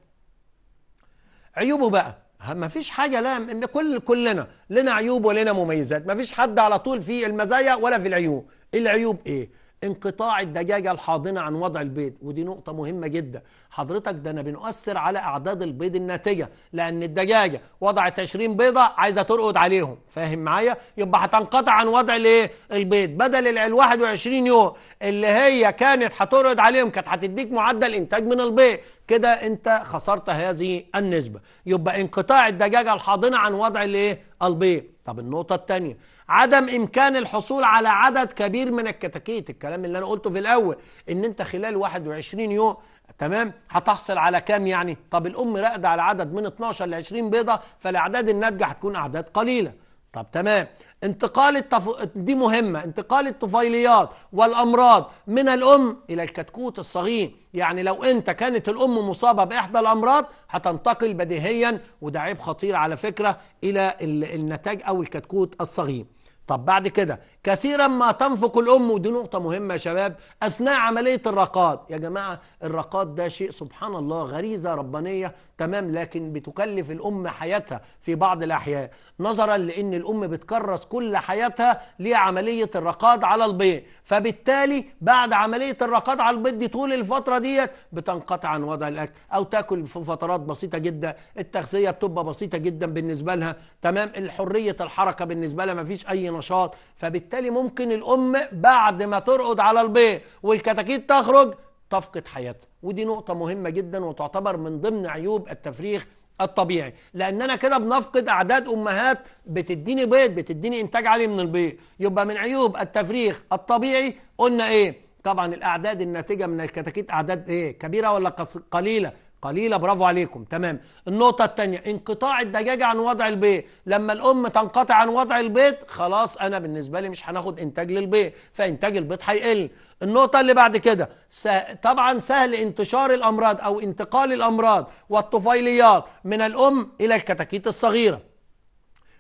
عيوبه بقى ما فيش حاجه لا كل كلنا لنا عيوب ولنا مميزات ما فيش حد على طول في المزايا ولا في العيوب العيوب ايه انقطاع الدجاجة الحاضنة عن وضع البيض ودي نقطة مهمة جدا حضرتك ده أنا بنؤثر على أعداد البيض الناتجة لأن الدجاجة وضعت 20 بيضة عايزة ترقد عليهم فاهم معايا يبقى هتنقطع عن وضع الايه البيض بدل ال 21 يوم اللي هي كانت هترقد عليهم كانت هتديك معدل إنتاج من البيض كده أنت خسرت هذه النسبة يبقى انقطاع الدجاجة الحاضنة عن وضع الايه البيض طب النقطة الثانية عدم امكان الحصول على عدد كبير من الكتاكيت الكلام اللي انا قلته في الاول ان انت خلال 21 يوم تمام هتحصل على كام يعني طب الام راقده على عدد من 12 ل 20 بيضه فالاعداد الناتجه هتكون اعداد قليله طب تمام انتقال التف... دي مهمه انتقال الطفيليات والامراض من الام الى الكتكوت الصغير يعني لو انت كانت الام مصابه باحدى الامراض هتنتقل بديهيا وده عيب خطير على فكره الى النتاج او الكتكوت الصغير طب بعد كده كثيرا ما تنفق الام ودي نقطه مهمه يا شباب اثناء عمليه الرقاد يا جماعه الرقاد ده شيء سبحان الله غريزه ربانيه تمام لكن بتكلف الام حياتها في بعض الاحيان نظرا لان الام بتكرس كل حياتها لعمليه الرقاد على البيض فبالتالي بعد عمليه الرقاد على البيض دي طول الفتره ديت بتنقطع عن وضع الاكل او تاكل في فترات بسيطه جدا التغذيه بتبقى بسيطه جدا بالنسبه لها تمام الحريه الحركه بالنسبه لها ما فيش اي نشاط فبالتالي ممكن الام بعد ما ترقد على البيض والكتاكيت تخرج تفقد حياتها ودي نقطة مهمة جدا وتعتبر من ضمن عيوب التفريخ الطبيعي لان انا كده بنفقد اعداد امهات بتديني بيض بتديني انتاج عالي من البيض يبقى من عيوب التفريخ الطبيعي قلنا ايه طبعا الاعداد الناتجه من الكتاكيت اعداد ايه كبيره ولا قليله قليلة برافو عليكم تمام النقطة الثانية انقطاع الدجاجة عن وضع البيض لما الأم تنقطع عن وضع البيض خلاص أنا بالنسبة لي مش هناخد إنتاج للبيض فإنتاج البيض هيقل النقطة اللي بعد كده س... طبعا سهل انتشار الأمراض أو انتقال الأمراض والطفيليات من الأم إلى الكتاكيت الصغيرة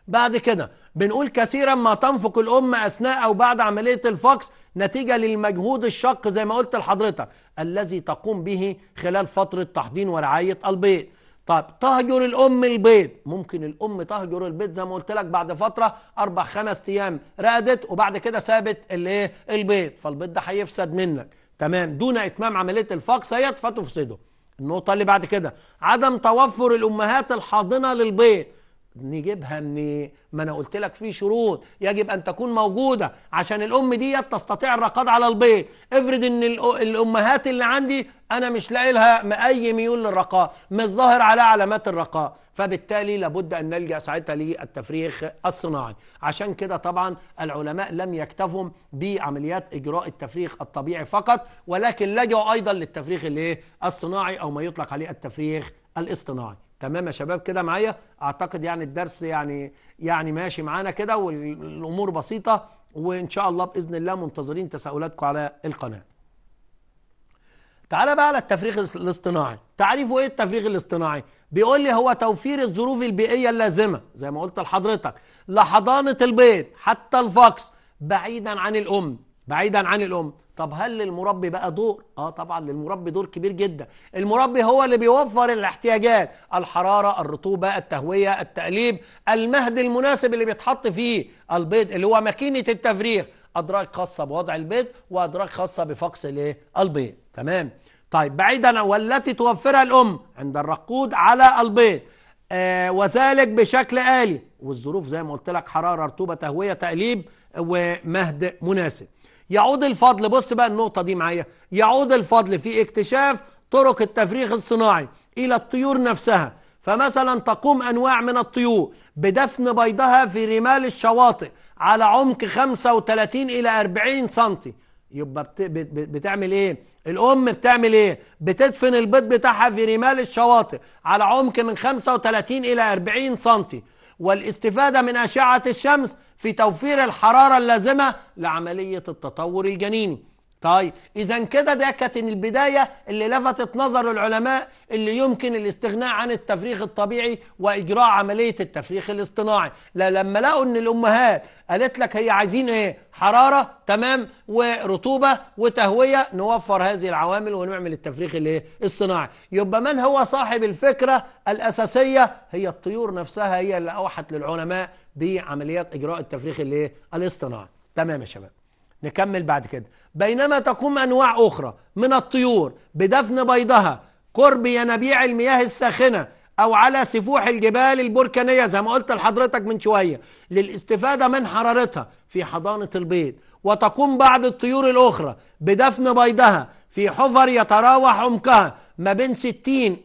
بعد كده بنقول كثيرا ما تنفق الأم أثناء أو بعد عملية الفقس نتيجة للمجهود الشق زي ما قلت لحضرتك الذي تقوم به خلال فترة تحضين ورعاية البيض طب تهجر الام البيض ممكن الام تهجر البيض زي ما قلت لك بعد فتره اربع خمس ايام رقدت وبعد كده سابت الايه البيض فالبيض ده هيفسد منك تمام دون اتمام عمليه الفقس هي فتفسده النقطه اللي بعد كده عدم توفر الامهات الحاضنه للبيض نجيبها من ما انا قلت لك في شروط يجب ان تكون موجوده عشان الام دي تستطيع الرقاد على البيض افرض ان الامهات اللي عندي انا مش لاقي لها اي ميول للرقاء مش ظاهر على علامات الرقاء فبالتالي لابد ان نلجا ساعتها للتفريخ الصناعي عشان كده طبعا العلماء لم يكتفوا بعمليات اجراء التفريخ الطبيعي فقط ولكن لجوا ايضا للتفريخ الايه الصناعي او ما يطلق عليه التفريخ الاصطناعي تمام يا شباب كده معايا اعتقد يعني الدرس يعني يعني ماشي معانا كده والامور بسيطه وان شاء الله باذن الله منتظرين تساؤلاتكم على القناه تعالى بقى على التفريغ الاصطناعي تعريفه ايه التفريغ الاصطناعي بيقول لي هو توفير الظروف البيئيه اللازمه زي ما قلت لحضرتك لحضانه البيض حتى الفقس بعيدا عن الام بعيدا عن الام طب هل للمربي بقى دور؟ اه طبعا للمربي دور كبير جدا، المربي هو اللي بيوفر الاحتياجات، الحراره، الرطوبه، التهويه، التقليب، المهد المناسب اللي بيتحط فيه البيض اللي هو ماكينه التفريغ، ادراك خاصه بوضع البيض وادراك خاصه بفقس الايه؟ البيض، تمام؟ طيب بعيدا والتي توفرها الام عند الرقود على البيض آه وذلك بشكل آلي والظروف زي ما قلت لك حراره، رطوبه، تهويه، تقليب ومهد مناسب. يعود الفضل بص بقى النقطة دي معايا يعود الفضل في اكتشاف طرق التفريغ الصناعي إلى الطيور نفسها فمثلا تقوم أنواع من الطيور بدفن بيضها في رمال الشواطئ على عمق 35 إلى 40 سنتي يبقى بتعمل ايه الام بتعمل ايه بتدفن البيض بتاعها في رمال الشواطئ على عمق من 35 الى 40 سنتي والاستفادة من أشعة الشمس في توفير الحرارة اللازمة لعملية التطور الجنيني طيب اذا كده ده كانت البدايه اللي لفتت نظر العلماء اللي يمكن الاستغناء عن التفريخ الطبيعي واجراء عمليه التفريخ الاصطناعي لا لما لقوا ان الامهات قالت لك هي عايزين ايه حراره تمام ورطوبه وتهويه نوفر هذه العوامل ونعمل التفريخ الايه الصناعي يبقى من هو صاحب الفكره الاساسيه هي الطيور نفسها هي اللي اوحت للعلماء بعمليات اجراء التفريخ الايه الاصطناعي تمام يا شباب نكمل بعد كده بينما تقوم أنواع أخرى من الطيور بدفن بيضها قرب ينابيع المياه الساخنة أو على سفوح الجبال البركانية زي ما قلت لحضرتك من شوية للاستفادة من حرارتها في حضانة البيض وتقوم بعض الطيور الأخرى بدفن بيضها في حفر يتراوح عمقها ما بين 60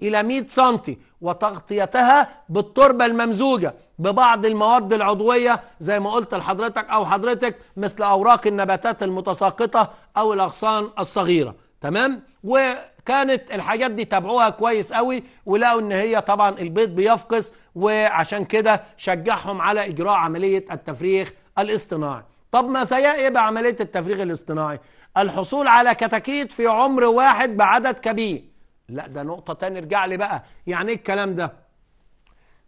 إلى 100 سنتي وتغطيتها بالتربة الممزوجة ببعض المواد العضوية زي ما قلت لحضرتك أو حضرتك مثل أوراق النباتات المتساقطة أو الأغصان الصغيرة تمام وكانت الحاجات دي تابعوها كويس قوي ولقوا ان هي طبعا البيض بيفقس وعشان كده شجعهم على اجراء عمليه التفريغ الاصطناعي طب مزايا ايه بعمليه التفريغ الاصطناعي الحصول على كتاكيت في عمر واحد بعدد كبير لا ده نقطة تانية ارجع لي بقى يعني ايه الكلام ده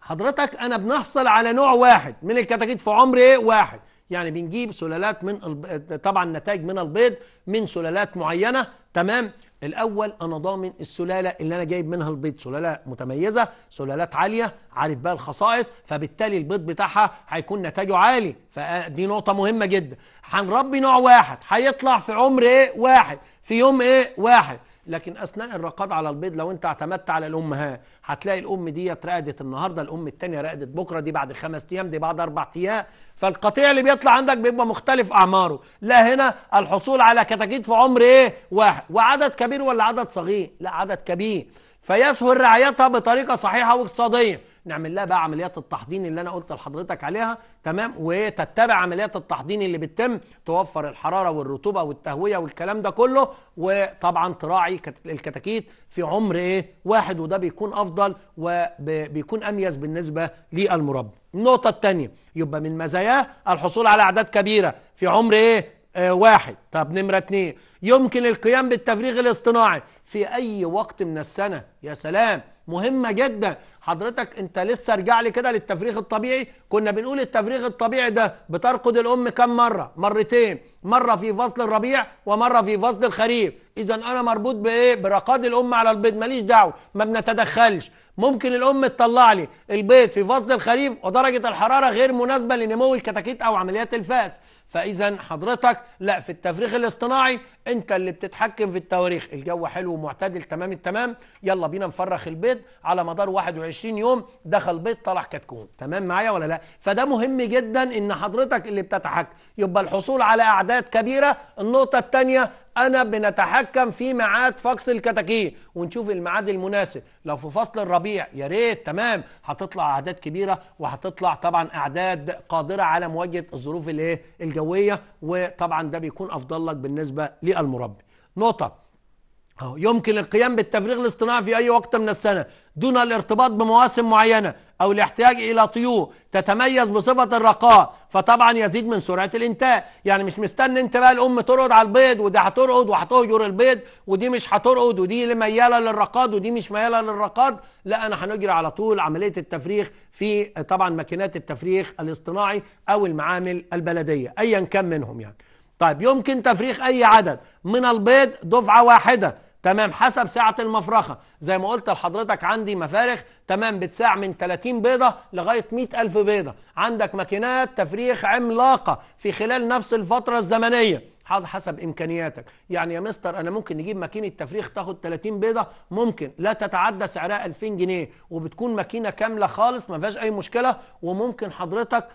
حضرتك انا بنحصل على نوع واحد من الكتاكيت في عمر ايه واحد يعني بنجيب سلالات من الب... طبعا نتائج من البيض من سلالات معينة تمام الاول انا ضامن السلاله اللي انا جايب منها البيض سلاله متميزه سلالات عاليه عارف بقى الخصائص فبالتالي البيض بتاعها هيكون نتاجه عالي فدي نقطه مهمه جدا هنربي نوع واحد هيطلع في عمر ايه واحد في يوم ايه واحد لكن اثناء الرقاد على البيض لو انت اعتمدت على الام ها هتلاقي الام دي رقدت النهارده الام الثانيه رقدت بكره دي بعد خمس ايام دي بعد اربع ايام فالقطيع اللي بيطلع عندك بيبقى مختلف اعماره لا هنا الحصول على كتاكيت في عمر ايه واحد وعدد كبير ولا عدد صغير لا عدد كبير فيسهل رعايتها بطريقه صحيحه واقتصاديه نعمل لها بقى عمليات التحضين اللي انا قلت لحضرتك عليها تمام وتتبع عمليات التحضين اللي بتتم توفر الحراره والرطوبه والتهويه والكلام ده كله وطبعا تراعي الكتاكيت في عمر ايه واحد وده بيكون افضل وبيكون اميز بالنسبه للمربى النقطه الثانيه يبقى من مزاياه الحصول على اعداد كبيره في عمر ايه آه واحد طب نمرة اتنين يمكن القيام بالتفريغ الاصطناعي في أي وقت من السنة يا سلام مهمه جدا حضرتك انت لسه ارجع لي كده للتفريغ الطبيعي كنا بنقول التفريغ الطبيعي ده بترقد الام كم مره مرتين مره في فصل الربيع ومره في فصل الخريف اذا انا مربوط بايه برقاد الام على البيض ماليش دعوه ما بنتدخلش ممكن الام تطلع لي البيض في فصل الخريف ودرجه الحراره غير مناسبه لنمو الكتاكيت او عمليات الفاس فاذا حضرتك لا في التفريغ الاصطناعي انت اللي بتتحكم في التواريخ الجو حلو ومعتدل تمام التمام يلا بينا نفرخ البيض على مدار 21 يوم دخل بيض طلع كتكون تمام معايا ولا لا فده مهم جدا ان حضرتك اللي بتتحكم يبقى الحصول على اعداد كبيره النقطه الثانيه انا بنتحكم في ميعاد فصل الكتاكيت ونشوف الميعاد المناسب لو في فصل الربيع يا ريت تمام هتطلع اعداد كبيره وهتطلع طبعا اعداد قادره على مواجهه الظروف الايه الجويه وطبعا ده بيكون افضل لك بالنسبه للمربي نقطه يمكن القيام بالتفريغ الاصطناعي في أي وقت من السنة دون الارتباط بمواسم معينة أو الاحتياج إلى طيور تتميز بصفة الرقاء فطبعا يزيد من سرعة الإنتاج يعني مش مستني أنت بقى الأم ترقد على البيض ودي هترقد وهتهجر البيض ودي مش هترقد ودي اللي ميالة للرقاد ودي مش ميالة للرقاد لا أنا هنجري على طول عملية التفريغ في طبعا ماكينات التفريغ الاصطناعي أو المعامل البلدية أيا كان منهم يعني طيب يمكن تفريغ أي عدد من البيض دفعة واحدة تمام حسب سعه المفرخه زي ما قلت لحضرتك عندي مفارخ تمام بتساع من 30 بيضه لغايه 100000 بيضه عندك ماكينات تفريخ عملاقه في خلال نفس الفتره الزمنيه حسب امكانياتك يعني يا مستر انا ممكن نجيب ماكينه تفريخ تاخد 30 بيضه ممكن لا تتعدى سعرها 2000 جنيه وبتكون ماكينه كامله خالص ما فيهاش اي مشكله وممكن حضرتك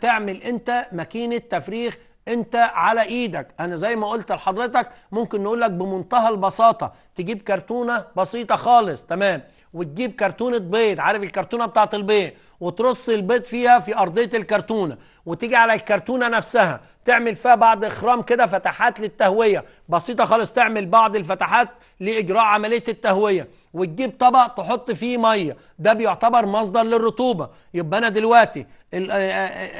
تعمل انت ماكينه تفريخ انت على ايدك انا زي ما قلت لحضرتك ممكن نقول لك بمنتهى البساطه تجيب كرتونه بسيطه خالص تمام وتجيب كرتونه بيض عارف الكرتونه بتاعه البيض وترص البيض فيها في ارضيه الكرتونه وتيجي على الكرتونه نفسها تعمل فيها بعض اخرام كده فتحات للتهويه بسيطه خالص تعمل بعض الفتحات لاجراء عمليه التهويه وتجيب طبق تحط فيه ميه ده بيعتبر مصدر للرطوبه يبقى انا دلوقتي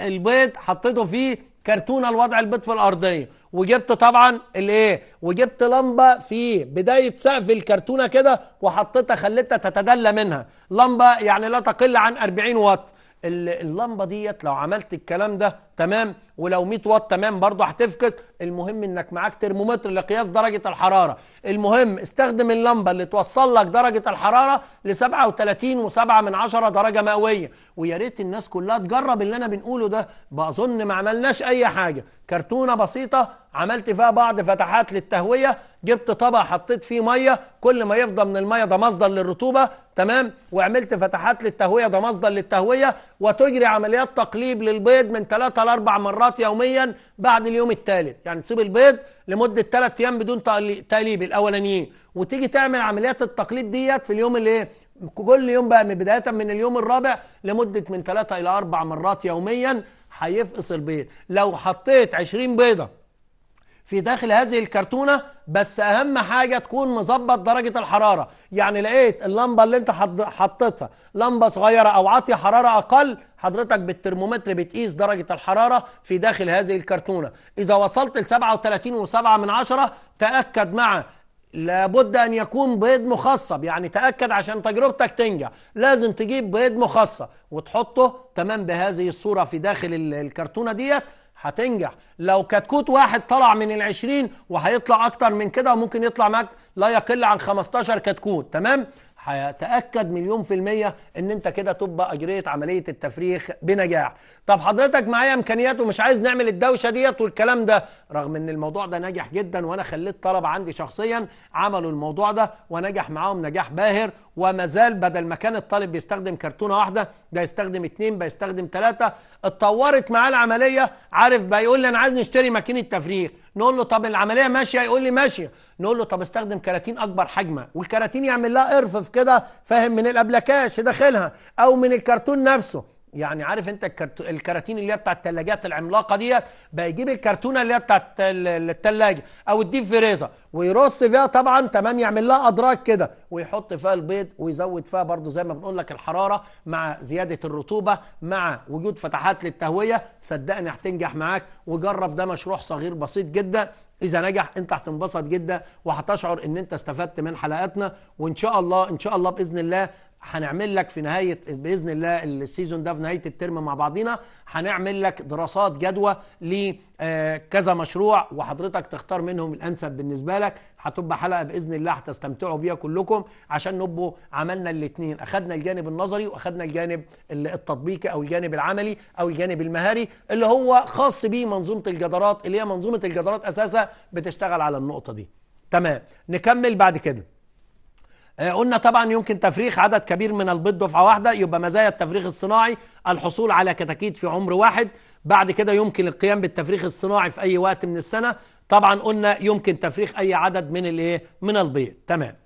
البيض حطيته فيه كرتونه لوضع البيض في الارضيه وجبت طبعا الايه وجبت لمبه في بدايه سقف الكرتونه كده وحطيتها خليتها تتدلى منها لمبه يعني لا تقل عن 40 واط اللمبه ديت لو عملت الكلام ده تمام ولو 100 واط تمام برضه هتفكس المهم انك معاك ترمومتر لقياس درجه الحراره المهم استخدم اللمبه اللي توصل لك درجه الحراره ل 37 و7 من درجه مئويه ويا ريت الناس كلها تجرب اللي انا بنقوله ده بظن ما عملناش اي حاجه كرتونه بسيطه عملت فيها بعض فتحات للتهويه جبت طبق حطيت فيه ميه كل ما يفضى من الميه ده مصدر للرطوبه تمام وعملت فتحات للتهويه ده مصدر للتهويه وتجري عمليات تقليب للبيض من 3 ل 4 مرات يوميا بعد اليوم الثالث يعني تسيب البيض لمده 3 ايام بدون تقليب الاولانيين وتيجي تعمل عمليات التقليب ديت في اليوم الايه كل يوم بقى من بدايه من اليوم الرابع لمده من 3 الى 4 مرات يوميا هيفقس البيض لو حطيت 20 بيضه في داخل هذه الكرتونة بس أهم حاجة تكون مظبط درجة الحرارة يعني لقيت اللمبة اللي انت حطيتها لمبة صغيرة أو عاطية حرارة أقل حضرتك بالترمومتر بتقيس درجة الحرارة في داخل هذه الكرتونة إذا وصلت ل 37.7 من عشرة تأكد مع لابد ان يكون بيض مخصب يعني تاكد عشان تجربتك تنجح لازم تجيب بيض مخصب وتحطه تمام بهذه الصوره في داخل الكرتونه ديت هتنجح لو كتكوت واحد طلع من العشرين وهيطلع اكتر من كده وممكن يطلع معاك لا يقل عن 15 كتكوت تمام هيتاكد مليون في الميه ان انت كده تبقى اجريت عمليه التفريخ بنجاح طب حضرتك معايا امكانيات ومش عايز نعمل الدوشه ديت والكلام ده رغم ان الموضوع ده نجح جدا وانا خليت طلبه عندي شخصيا عملوا الموضوع ده ونجح معاهم نجاح باهر وما زال بدل ما كان الطالب بيستخدم كرتونه واحده ده يستخدم اتنين بيستخدم ثلاثه اتطورت معاه العمليه عارف بقى يقول لي انا عايز نشتري ماكينه تفريخ نقول له طب العمليه ماشيه يقول لي ماشيه نقول له طب استخدم كراتين اكبر حجما والكراتين يعمل لها ارفف كده فاهم من الابلكاش داخلها او من الكرتون نفسه يعني عارف انت الكراتين اللي هي بتاعت الثلاجات العملاقه ديت بقى يجيب الكرتونه اللي هي بتاعت الثلاجه او الديب فريزر ويرص فيها طبعا تمام يعمل لها ادراج كده ويحط فيها البيض ويزود فيها برضو زي ما بنقول لك الحراره مع زياده الرطوبه مع وجود فتحات للتهويه صدقني هتنجح معاك وجرب ده مشروع صغير بسيط جدا اذا نجح انت هتنبسط جدا وهتشعر ان انت استفدت من حلقاتنا وان شاء الله ان شاء الله باذن الله هنعمل لك في نهايه باذن الله السيزون ده في نهايه الترم مع بعضينا هنعمل لك دراسات جدوى لكذا آه، مشروع وحضرتك تختار منهم الانسب بالنسبه لك هتبقى حلقه باذن الله هتستمتعوا بيها كلكم عشان نبقوا عملنا الاثنين اخذنا الجانب النظري واخذنا الجانب التطبيقي او الجانب العملي او الجانب المهاري اللي هو خاص بيه منظومه الجدارات اللي هي منظومه الجدارات اساسا بتشتغل على النقطه دي تمام نكمل بعد كده آه، قلنا طبعا يمكن تفريخ عدد كبير من البيض دفعه واحده يبقى مزايا التفريخ الصناعي الحصول على كتاكيت في عمر واحد بعد كده يمكن القيام بالتفريخ الصناعي في اي وقت من السنه طبعا قلنا يمكن تفريخ اي عدد من الايه من البيض تمام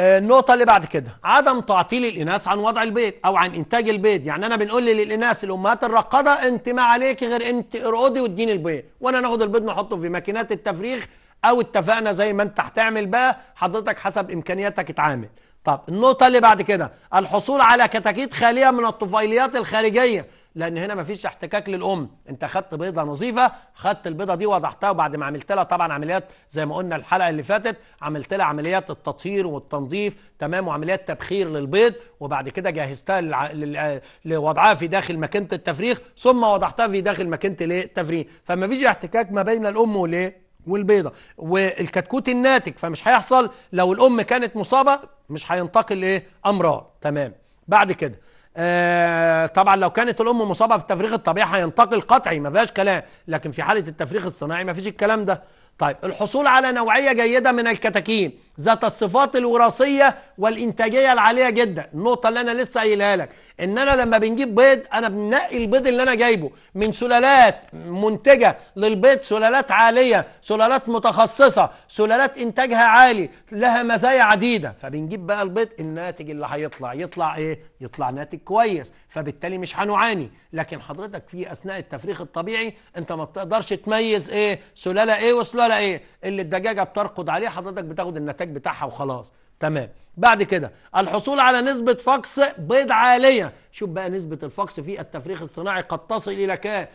آه، النقطه اللي بعد كده عدم تعطيل الاناث عن وضع البيض او عن انتاج البيض يعني انا بنقول للاناث الامهات الرقاده انت ما عليك غير انت ارقدي واديني البيض وانا ناخد البيض نحطه في ماكينات التفريخ او اتفقنا زي ما انت هتعمل بقى حضرتك حسب امكانياتك اتعامل طب النقطة اللي بعد كده الحصول على كتاكيت خالية من الطفيليات الخارجية لأن هنا مفيش احتكاك للأم أنت خدت بيضة نظيفة خدت البيضة دي وضعتها وبعد ما عملت لها طبعا عمليات زي ما قلنا الحلقة اللي فاتت عملت لها عمليات التطهير والتنظيف تمام وعمليات تبخير للبيض وبعد كده جهزتها للع... لل... لوضعها في داخل ماكينة التفريخ ثم وضعتها في داخل ماكينة التفريخ فمفيش احتكاك ما بين الأم والإيه والبيضه والكتكوت الناتج فمش هيحصل لو الام كانت مصابه مش هينتقل ايه امراض تمام بعد كده آه طبعا لو كانت الام مصابه في التفريغ الطبيعي هينتقل قطعي ما فيهاش كلام لكن في حاله التفريغ الصناعي ما فيش الكلام ده طيب الحصول على نوعيه جيده من الكتاكين ذات الصفات الوراثيه والانتاجيه العاليه جدا النقطه اللي انا لسه قايلها لك ان انا لما بنجيب بيض انا بنقي البيض اللي انا جايبه من سلالات منتجه للبيض سلالات عاليه سلالات متخصصه سلالات انتاجها عالي لها مزايا عديده فبنجيب بقى البيض الناتج اللي هيطلع يطلع ايه يطلع ناتج كويس فبالتالي مش هنعاني لكن حضرتك في اثناء التفريخ الطبيعي انت ما بتقدرش تميز ايه سلاله ايه وسلاله ايه اللي الدجاجه بترقد عليه حضرتك بتاخد النتاج بتاعها وخلاص تمام بعد كده الحصول على نسبة فقس بيض عالية شوف بقى نسبة الفقس في التفريخ الصناعي قد تصل إلى كام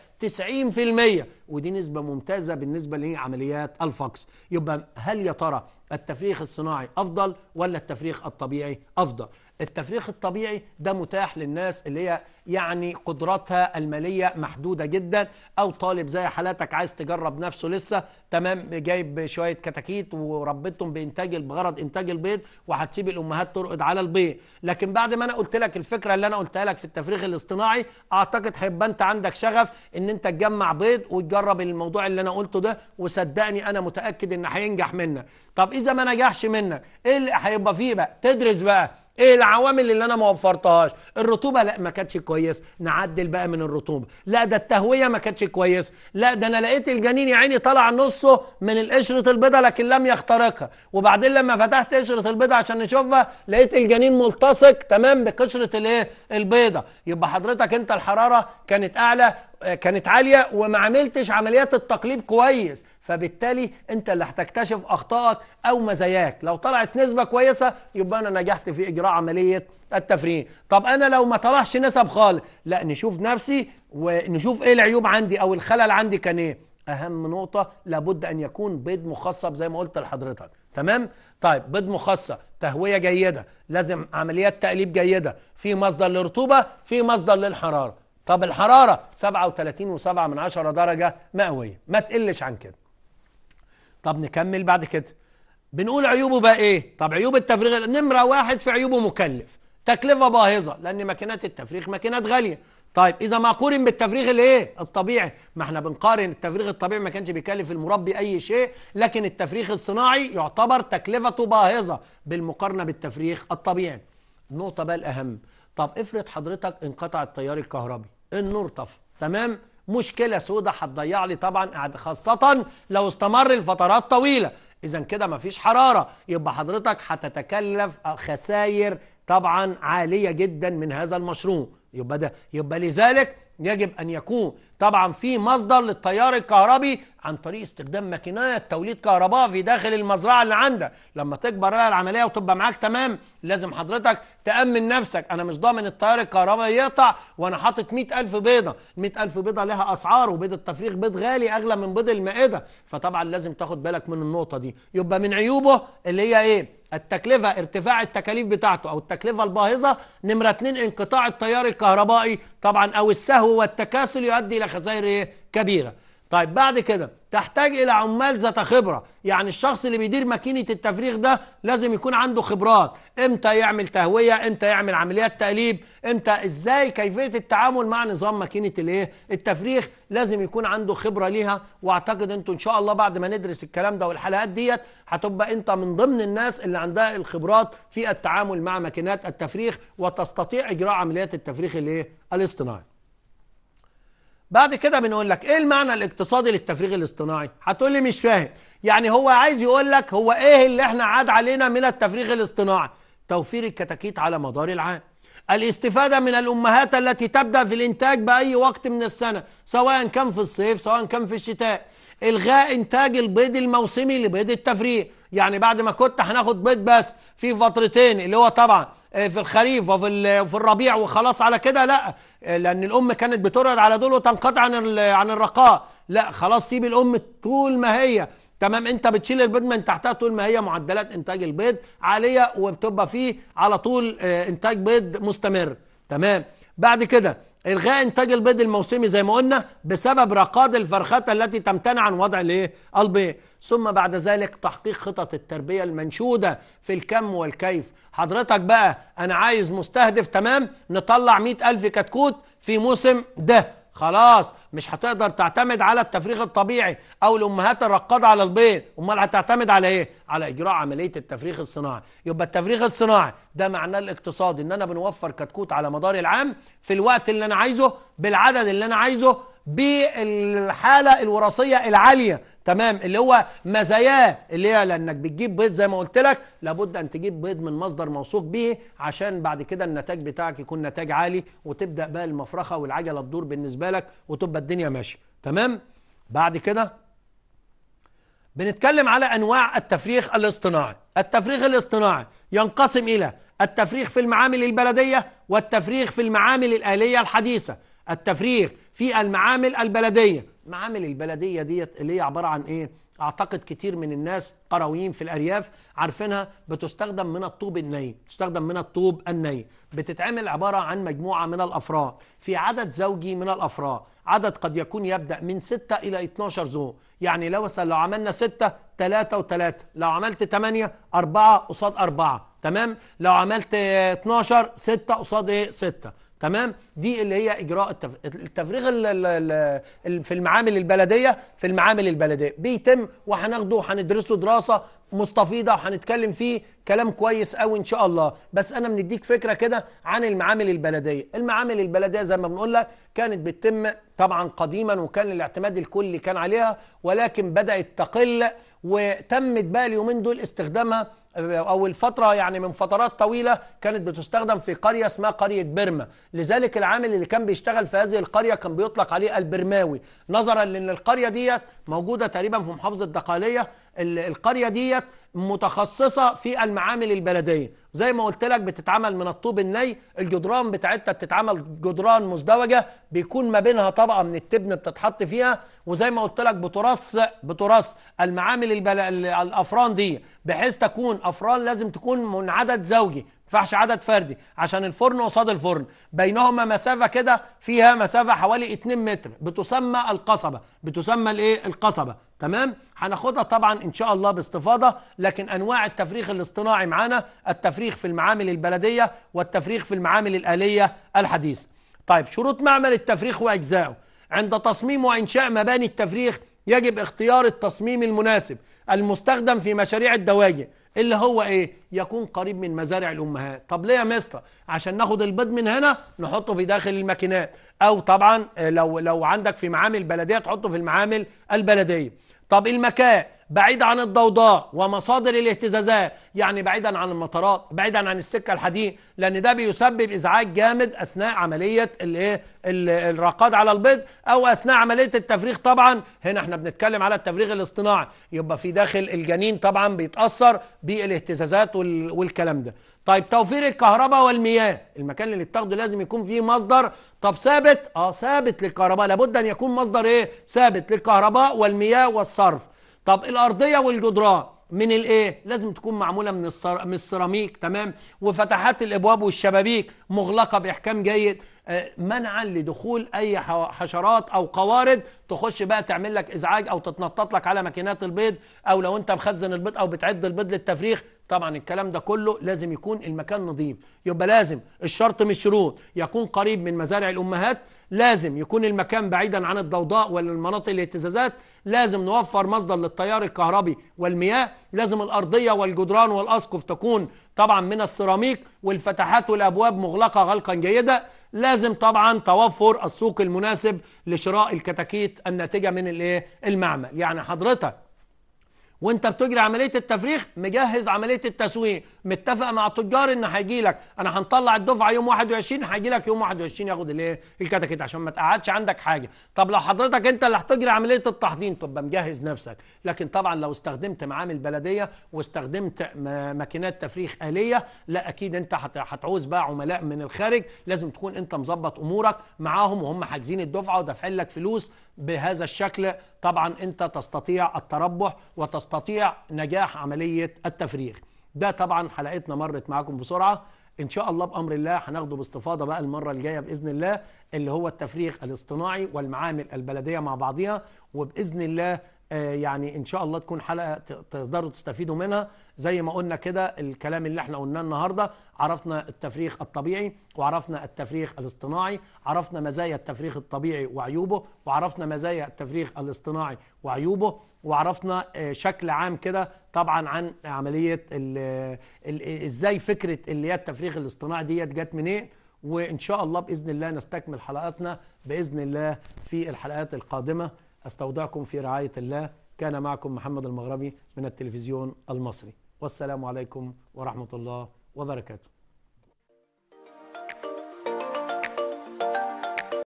90% ودي نسبة ممتازة بالنسبة لعمليات الفقس يبقى هل يا ترى التفريخ الصناعي أفضل ولا التفريخ الطبيعي أفضل التفريخ الطبيعي ده متاح للناس اللي هي يعني قدراتها المالية محدودة جدا أو طالب زي حالاتك عايز تجرب نفسه لسه تمام جايب شوية كتاكيت وربيتهم بإنتاج بغرض إنتاج البيض وهتسيب الأمهات ترقد على البيض لكن بعد ما أنا قلت لك الفكرة اللي أنا قلتها لك في التفريخ الاصطناعي أعتقد هيبقى أنت عندك شغف إن أنت تجمع بيض وتجرب الموضوع اللي أنا قلته ده وصدقني أنا متأكد إن هينجح منك طب إذا ما نجحش منك إيه اللي هيبقى فيه بقى تدرس بقى ايه العوامل اللي انا ما وفرتهاش الرطوبه لا ما كانتش كويس نعدل بقى من الرطوبه لا ده التهويه ما كانتش كويس لا ده انا لقيت الجنين يا عيني طالع نصه من القشره البيضاء لكن لم يخترقها وبعدين لما فتحت قشره البيضاء عشان نشوفها لقيت الجنين ملتصق تمام بقشره الايه البيضاء يبقى حضرتك انت الحراره كانت اعلى كانت عاليه وما عملتش عمليات التقليب كويس فبالتالي انت اللي هتكتشف اخطائك او مزاياك لو طلعت نسبه كويسه يبقى انا نجحت في اجراء عمليه التفريغ طب انا لو ما طلعش نسب خالص لا نشوف نفسي ونشوف ايه العيوب عندي او الخلل عندي كان ايه اهم نقطه لابد ان يكون بيض مخصب زي ما قلت لحضرتك تمام طيب بيض مخصب تهويه جيده لازم عمليات تقليب جيده في مصدر للرطوبه في مصدر للحراره طب الحراره 37.7 درجه مئويه ما تقلش عن كده طب نكمل بعد كده بنقول عيوبه بقى ايه طب عيوب التفريغ نمره واحد في عيوبه مكلف تكلفه باهظه لان ماكينات التفريغ ماكينات غاليه طيب اذا ما قورن بالتفريغ الايه الطبيعي ما احنا بنقارن التفريغ الطبيعي ما كانش بيكلف المربي اي شيء لكن التفريغ الصناعي يعتبر تكلفته باهظه بالمقارنه بالتفريغ الطبيعي النقطه بقى الاهم طب افرض حضرتك انقطع التيار الكهربي النور طفى تمام مشكله سودة هتضيع لي طبعا خاصه لو استمر لفترات طويله اذا كده مفيش حراره يبقى حضرتك هتتكلف خسائر طبعا عاليه جدا من هذا المشروع يبقى ده يبقى لذلك يجب ان يكون طبعا في مصدر للتيار الكهربي عن طريق استخدام ماكينات توليد كهرباء في داخل المزرعه اللي عندك لما تكبر بقى العمليه وتبقى معاك تمام لازم حضرتك تأمن نفسك أنا مش ضامن التيار الكهربائي يقطع وأنا حاطط ألف بيضة ألف بيضة لها أسعار وبيض التفريغ بيض غالي أغلى من بيض المائدة فطبعا لازم تاخد بالك من النقطة دي يبقى من عيوبه اللي هي إيه التكلفة ارتفاع التكاليف بتاعته أو التكلفة الباهظة نمرة اتنين انقطاع التيار الكهربائي طبعا أو السهو والتكاسل يؤدي إلى خسائر إيه؟ كبيرة طيب بعد كده تحتاج الى عمال ذات خبره يعني الشخص اللي بيدير ماكينه التفريغ ده لازم يكون عنده خبرات امتى يعمل تهويه امتى يعمل عمليات تقليب امتى ازاي كيفيه التعامل مع نظام ماكينه الايه التفريغ لازم يكون عنده خبره ليها واعتقد انتوا ان شاء الله بعد ما ندرس الكلام ده والحلقات ديت هتبقى انت من ضمن الناس اللي عندها الخبرات في التعامل مع ماكينات التفريغ وتستطيع اجراء عمليات التفريغ الايه الاصطناعي بعد كده بنقول لك ايه المعنى الاقتصادي للتفريغ الاصطناعي هتقول لي مش فاهم يعني هو عايز يقول لك هو ايه اللي احنا عاد علينا من التفريغ الاصطناعي توفير الكتاكيت على مدار العام الاستفادة من الأمهات التي تبدأ في الإنتاج بأي وقت من السنة سواء كان في الصيف سواء كان في الشتاء إلغاء إنتاج البيض الموسمي لبيض التفريغ يعني بعد ما كنت هناخد بيض بس في فترتين اللي هو طبعا آه، في الخريف وفي في الربيع وخلاص على كده لا آه، لان الام كانت بترعد على دول وتنقطع عن عن الرقاء لا خلاص سيب الام طول ما هي تمام انت بتشيل البيض من تحتها طول ما هي معدلات انتاج البيض عاليه وبتبقى فيه على طول آه، انتاج بيض مستمر تمام بعد كده الغاء انتاج البيض الموسمي زي ما قلنا بسبب رقاد الفرخات التي تمتنع عن وضع الايه البيض ثم بعد ذلك تحقيق خطط التربية المنشودة في الكم والكيف حضرتك بقى أنا عايز مستهدف تمام نطلع مئة ألف كتكوت في موسم ده خلاص مش هتقدر تعتمد على التفريغ الطبيعي او الامهات الرقاده على البيض امال هتعتمد على ايه على اجراء عمليه التفريغ الصناعي يبقى التفريغ الصناعي ده معناه الاقتصادي ان انا بنوفر كتكوت على مدار العام في الوقت اللي انا عايزه بالعدد اللي انا عايزه بالحاله الوراثيه العاليه تمام اللي هو مزاياه اللي هي لانك بتجيب بيض زي ما قلت لك لابد ان تجيب بيض من مصدر موثوق به عشان بعد كده النتاج بتاعك يكون نتاج عالي وتبدا بقى المفرخه والعجله تدور بالنسبه لك وتبقى الدنيا ماشيه تمام بعد كده بنتكلم على انواع التفريخ الاصطناعي التفريخ الاصطناعي ينقسم الى التفريخ في المعامل البلديه والتفريخ في المعامل الاليه الحديثه التفريغ في المعامل البلديه معامل البلديه ديت اللي هي عباره عن ايه اعتقد كتير من الناس قرويين في الارياف عارفينها بتستخدم من الطوب الني بتستخدم من الطوب الني بتتعمل عباره عن مجموعه من الافراد في عدد زوجي من الافراد عدد قد يكون يبدا من 6 الى 12 زوج يعني لو لو عملنا 6 3 و3 لو عملت 8 4 قصاد 4 تمام لو عملت 12 6 قصاد ايه 6 تمام دي اللي هي اجراء التفريغ في المعامل البلديه في المعامل البلديه بيتم وهناخده وهندرسه دراسه مستفيضه وهنتكلم فيه كلام كويس قوي ان شاء الله بس انا بنديك فكره كده عن المعامل البلديه المعامل البلديه زي ما بنقول لك كانت بتتم طبعا قديما وكان الاعتماد الكلي كان عليها ولكن بدات تقل وتمت بقى اليومين دول استخدامها او الفتره يعني من فترات طويله كانت بتستخدم في قريه اسمها قريه بيرما لذلك العامل اللي كان بيشتغل في هذه القريه كان بيطلق عليه البرماوي نظرا لان القريه ديت موجوده تقريبا في محافظه دقاليه القريه ديت متخصصة في المعامل البلدية زي ما قلت لك بتتعمل من الطوب الني الجدران بتاعتها بتتعمل جدران مزدوجة بيكون ما بينها طبقة من التبن بتتحط فيها وزي ما قلت لك بترص بترص المعامل البل... الأفران دي بحيث تكون أفران لازم تكون من عدد زوجي ينفعش عدد فردي عشان الفرن قصاد الفرن بينهما مسافه كده فيها مسافه حوالي 2 متر بتسمى القصبه بتسمى الايه القصبه تمام هناخدها طبعا ان شاء الله باستفاضه لكن انواع التفريخ الاصطناعي معانا التفريخ في المعامل البلديه والتفريخ في المعامل الاليه الحديثه طيب شروط معمل التفريخ واجزائه عند تصميم وانشاء مباني التفريخ يجب اختيار التصميم المناسب المستخدم في مشاريع الدواجن اللي هو ايه يكون قريب من مزارع الامهات طب ليه يا مستر عشان ناخد البيض من هنا نحطه في داخل الماكينات او طبعا آه، لو لو عندك في معامل بلديه تحطه في المعامل البلديه طب المكان بعيد عن الضوضاء ومصادر الاهتزازات يعني بعيدا عن المطارات بعيدا عن السكة الحديد لأن ده بيسبب إزعاج جامد أثناء عملية الايه الرقاد على البيض أو أثناء عملية التفريغ طبعا هنا احنا بنتكلم على التفريغ الاصطناعي يبقى في داخل الجنين طبعا بيتأثر بالاهتزازات والكلام ده طيب توفير الكهرباء والمياه المكان اللي بتاخده لازم يكون فيه مصدر طب ثابت اه ثابت للكهرباء لابد ان يكون مصدر ايه ثابت للكهرباء والمياه والصرف طب الارضيه والجدران من الايه لازم تكون معموله من السر... من السيراميك تمام وفتحات الابواب والشبابيك مغلقه باحكام جيد آه، منعا لدخول اي حشرات او قوارض تخش بقى تعمل لك ازعاج او تتنطط لك على ماكينات البيض او لو انت مخزن البيض او بتعد البيض للتفريخ طبعا الكلام ده كله لازم يكون المكان نظيف يبقى لازم الشرط من الشروط يكون قريب من مزارع الامهات لازم يكون المكان بعيدا عن الضوضاء والمناطق الاهتزازات لازم نوفر مصدر للتيار الكهربي والمياه لازم الأرضية والجدران والأسقف تكون طبعا من السيراميك والفتحات والأبواب مغلقة غلقا جيدا لازم طبعا توفر السوق المناسب لشراء الكتاكيت الناتجة من المعمل يعني حضرتك وانت بتجري عمليه التفريخ مجهز عمليه التسويق متفق مع التجار ان هيجي لك انا هنطلع الدفعه يوم 21 هيجي لك يوم 21 ياخد الايه الكتاكيت عشان ما تقعدش عندك حاجه طب لو حضرتك انت اللي هتجري عمليه التحضين تبقى مجهز نفسك لكن طبعا لو استخدمت معامل بلديه واستخدمت ماكينات تفريخ اليه لا اكيد انت هتعوز بقى عملاء من الخارج لازم تكون انت مظبط امورك معاهم وهم حاجزين الدفعه ودافعين لك فلوس بهذا الشكل طبعا انت تستطيع التربح وتستطيع نجاح عمليه التفريغ ده طبعا حلقتنا مرت معاكم بسرعه ان شاء الله بامر الله هناخده باستفاضه بقى المره الجايه باذن الله اللي هو التفريغ الاصطناعي والمعامل البلديه مع بعضها وباذن الله آه، يعني ان شاء الله تكون حلقه تقدروا تستفيدوا منها زي ما قلنا كده الكلام اللي احنا قلناه النهارده عرفنا التفريخ الطبيعي وعرفنا التفريخ الاصطناعي عرفنا مزايا التفريخ الطبيعي وعيوبه وعرفنا مزايا التفريخ الاصطناعي وعيوبه وعرفنا آه، شكل عام كده طبعا عن عمليه ازاي فكره اللي هي التفريخ الاصطناعي ديت جت منين إيه وان شاء الله باذن الله نستكمل حلقاتنا باذن الله في الحلقات القادمه أستودعكم في رعاية الله كان معكم محمد المغربي من التلفزيون المصري والسلام عليكم ورحمة الله وبركاته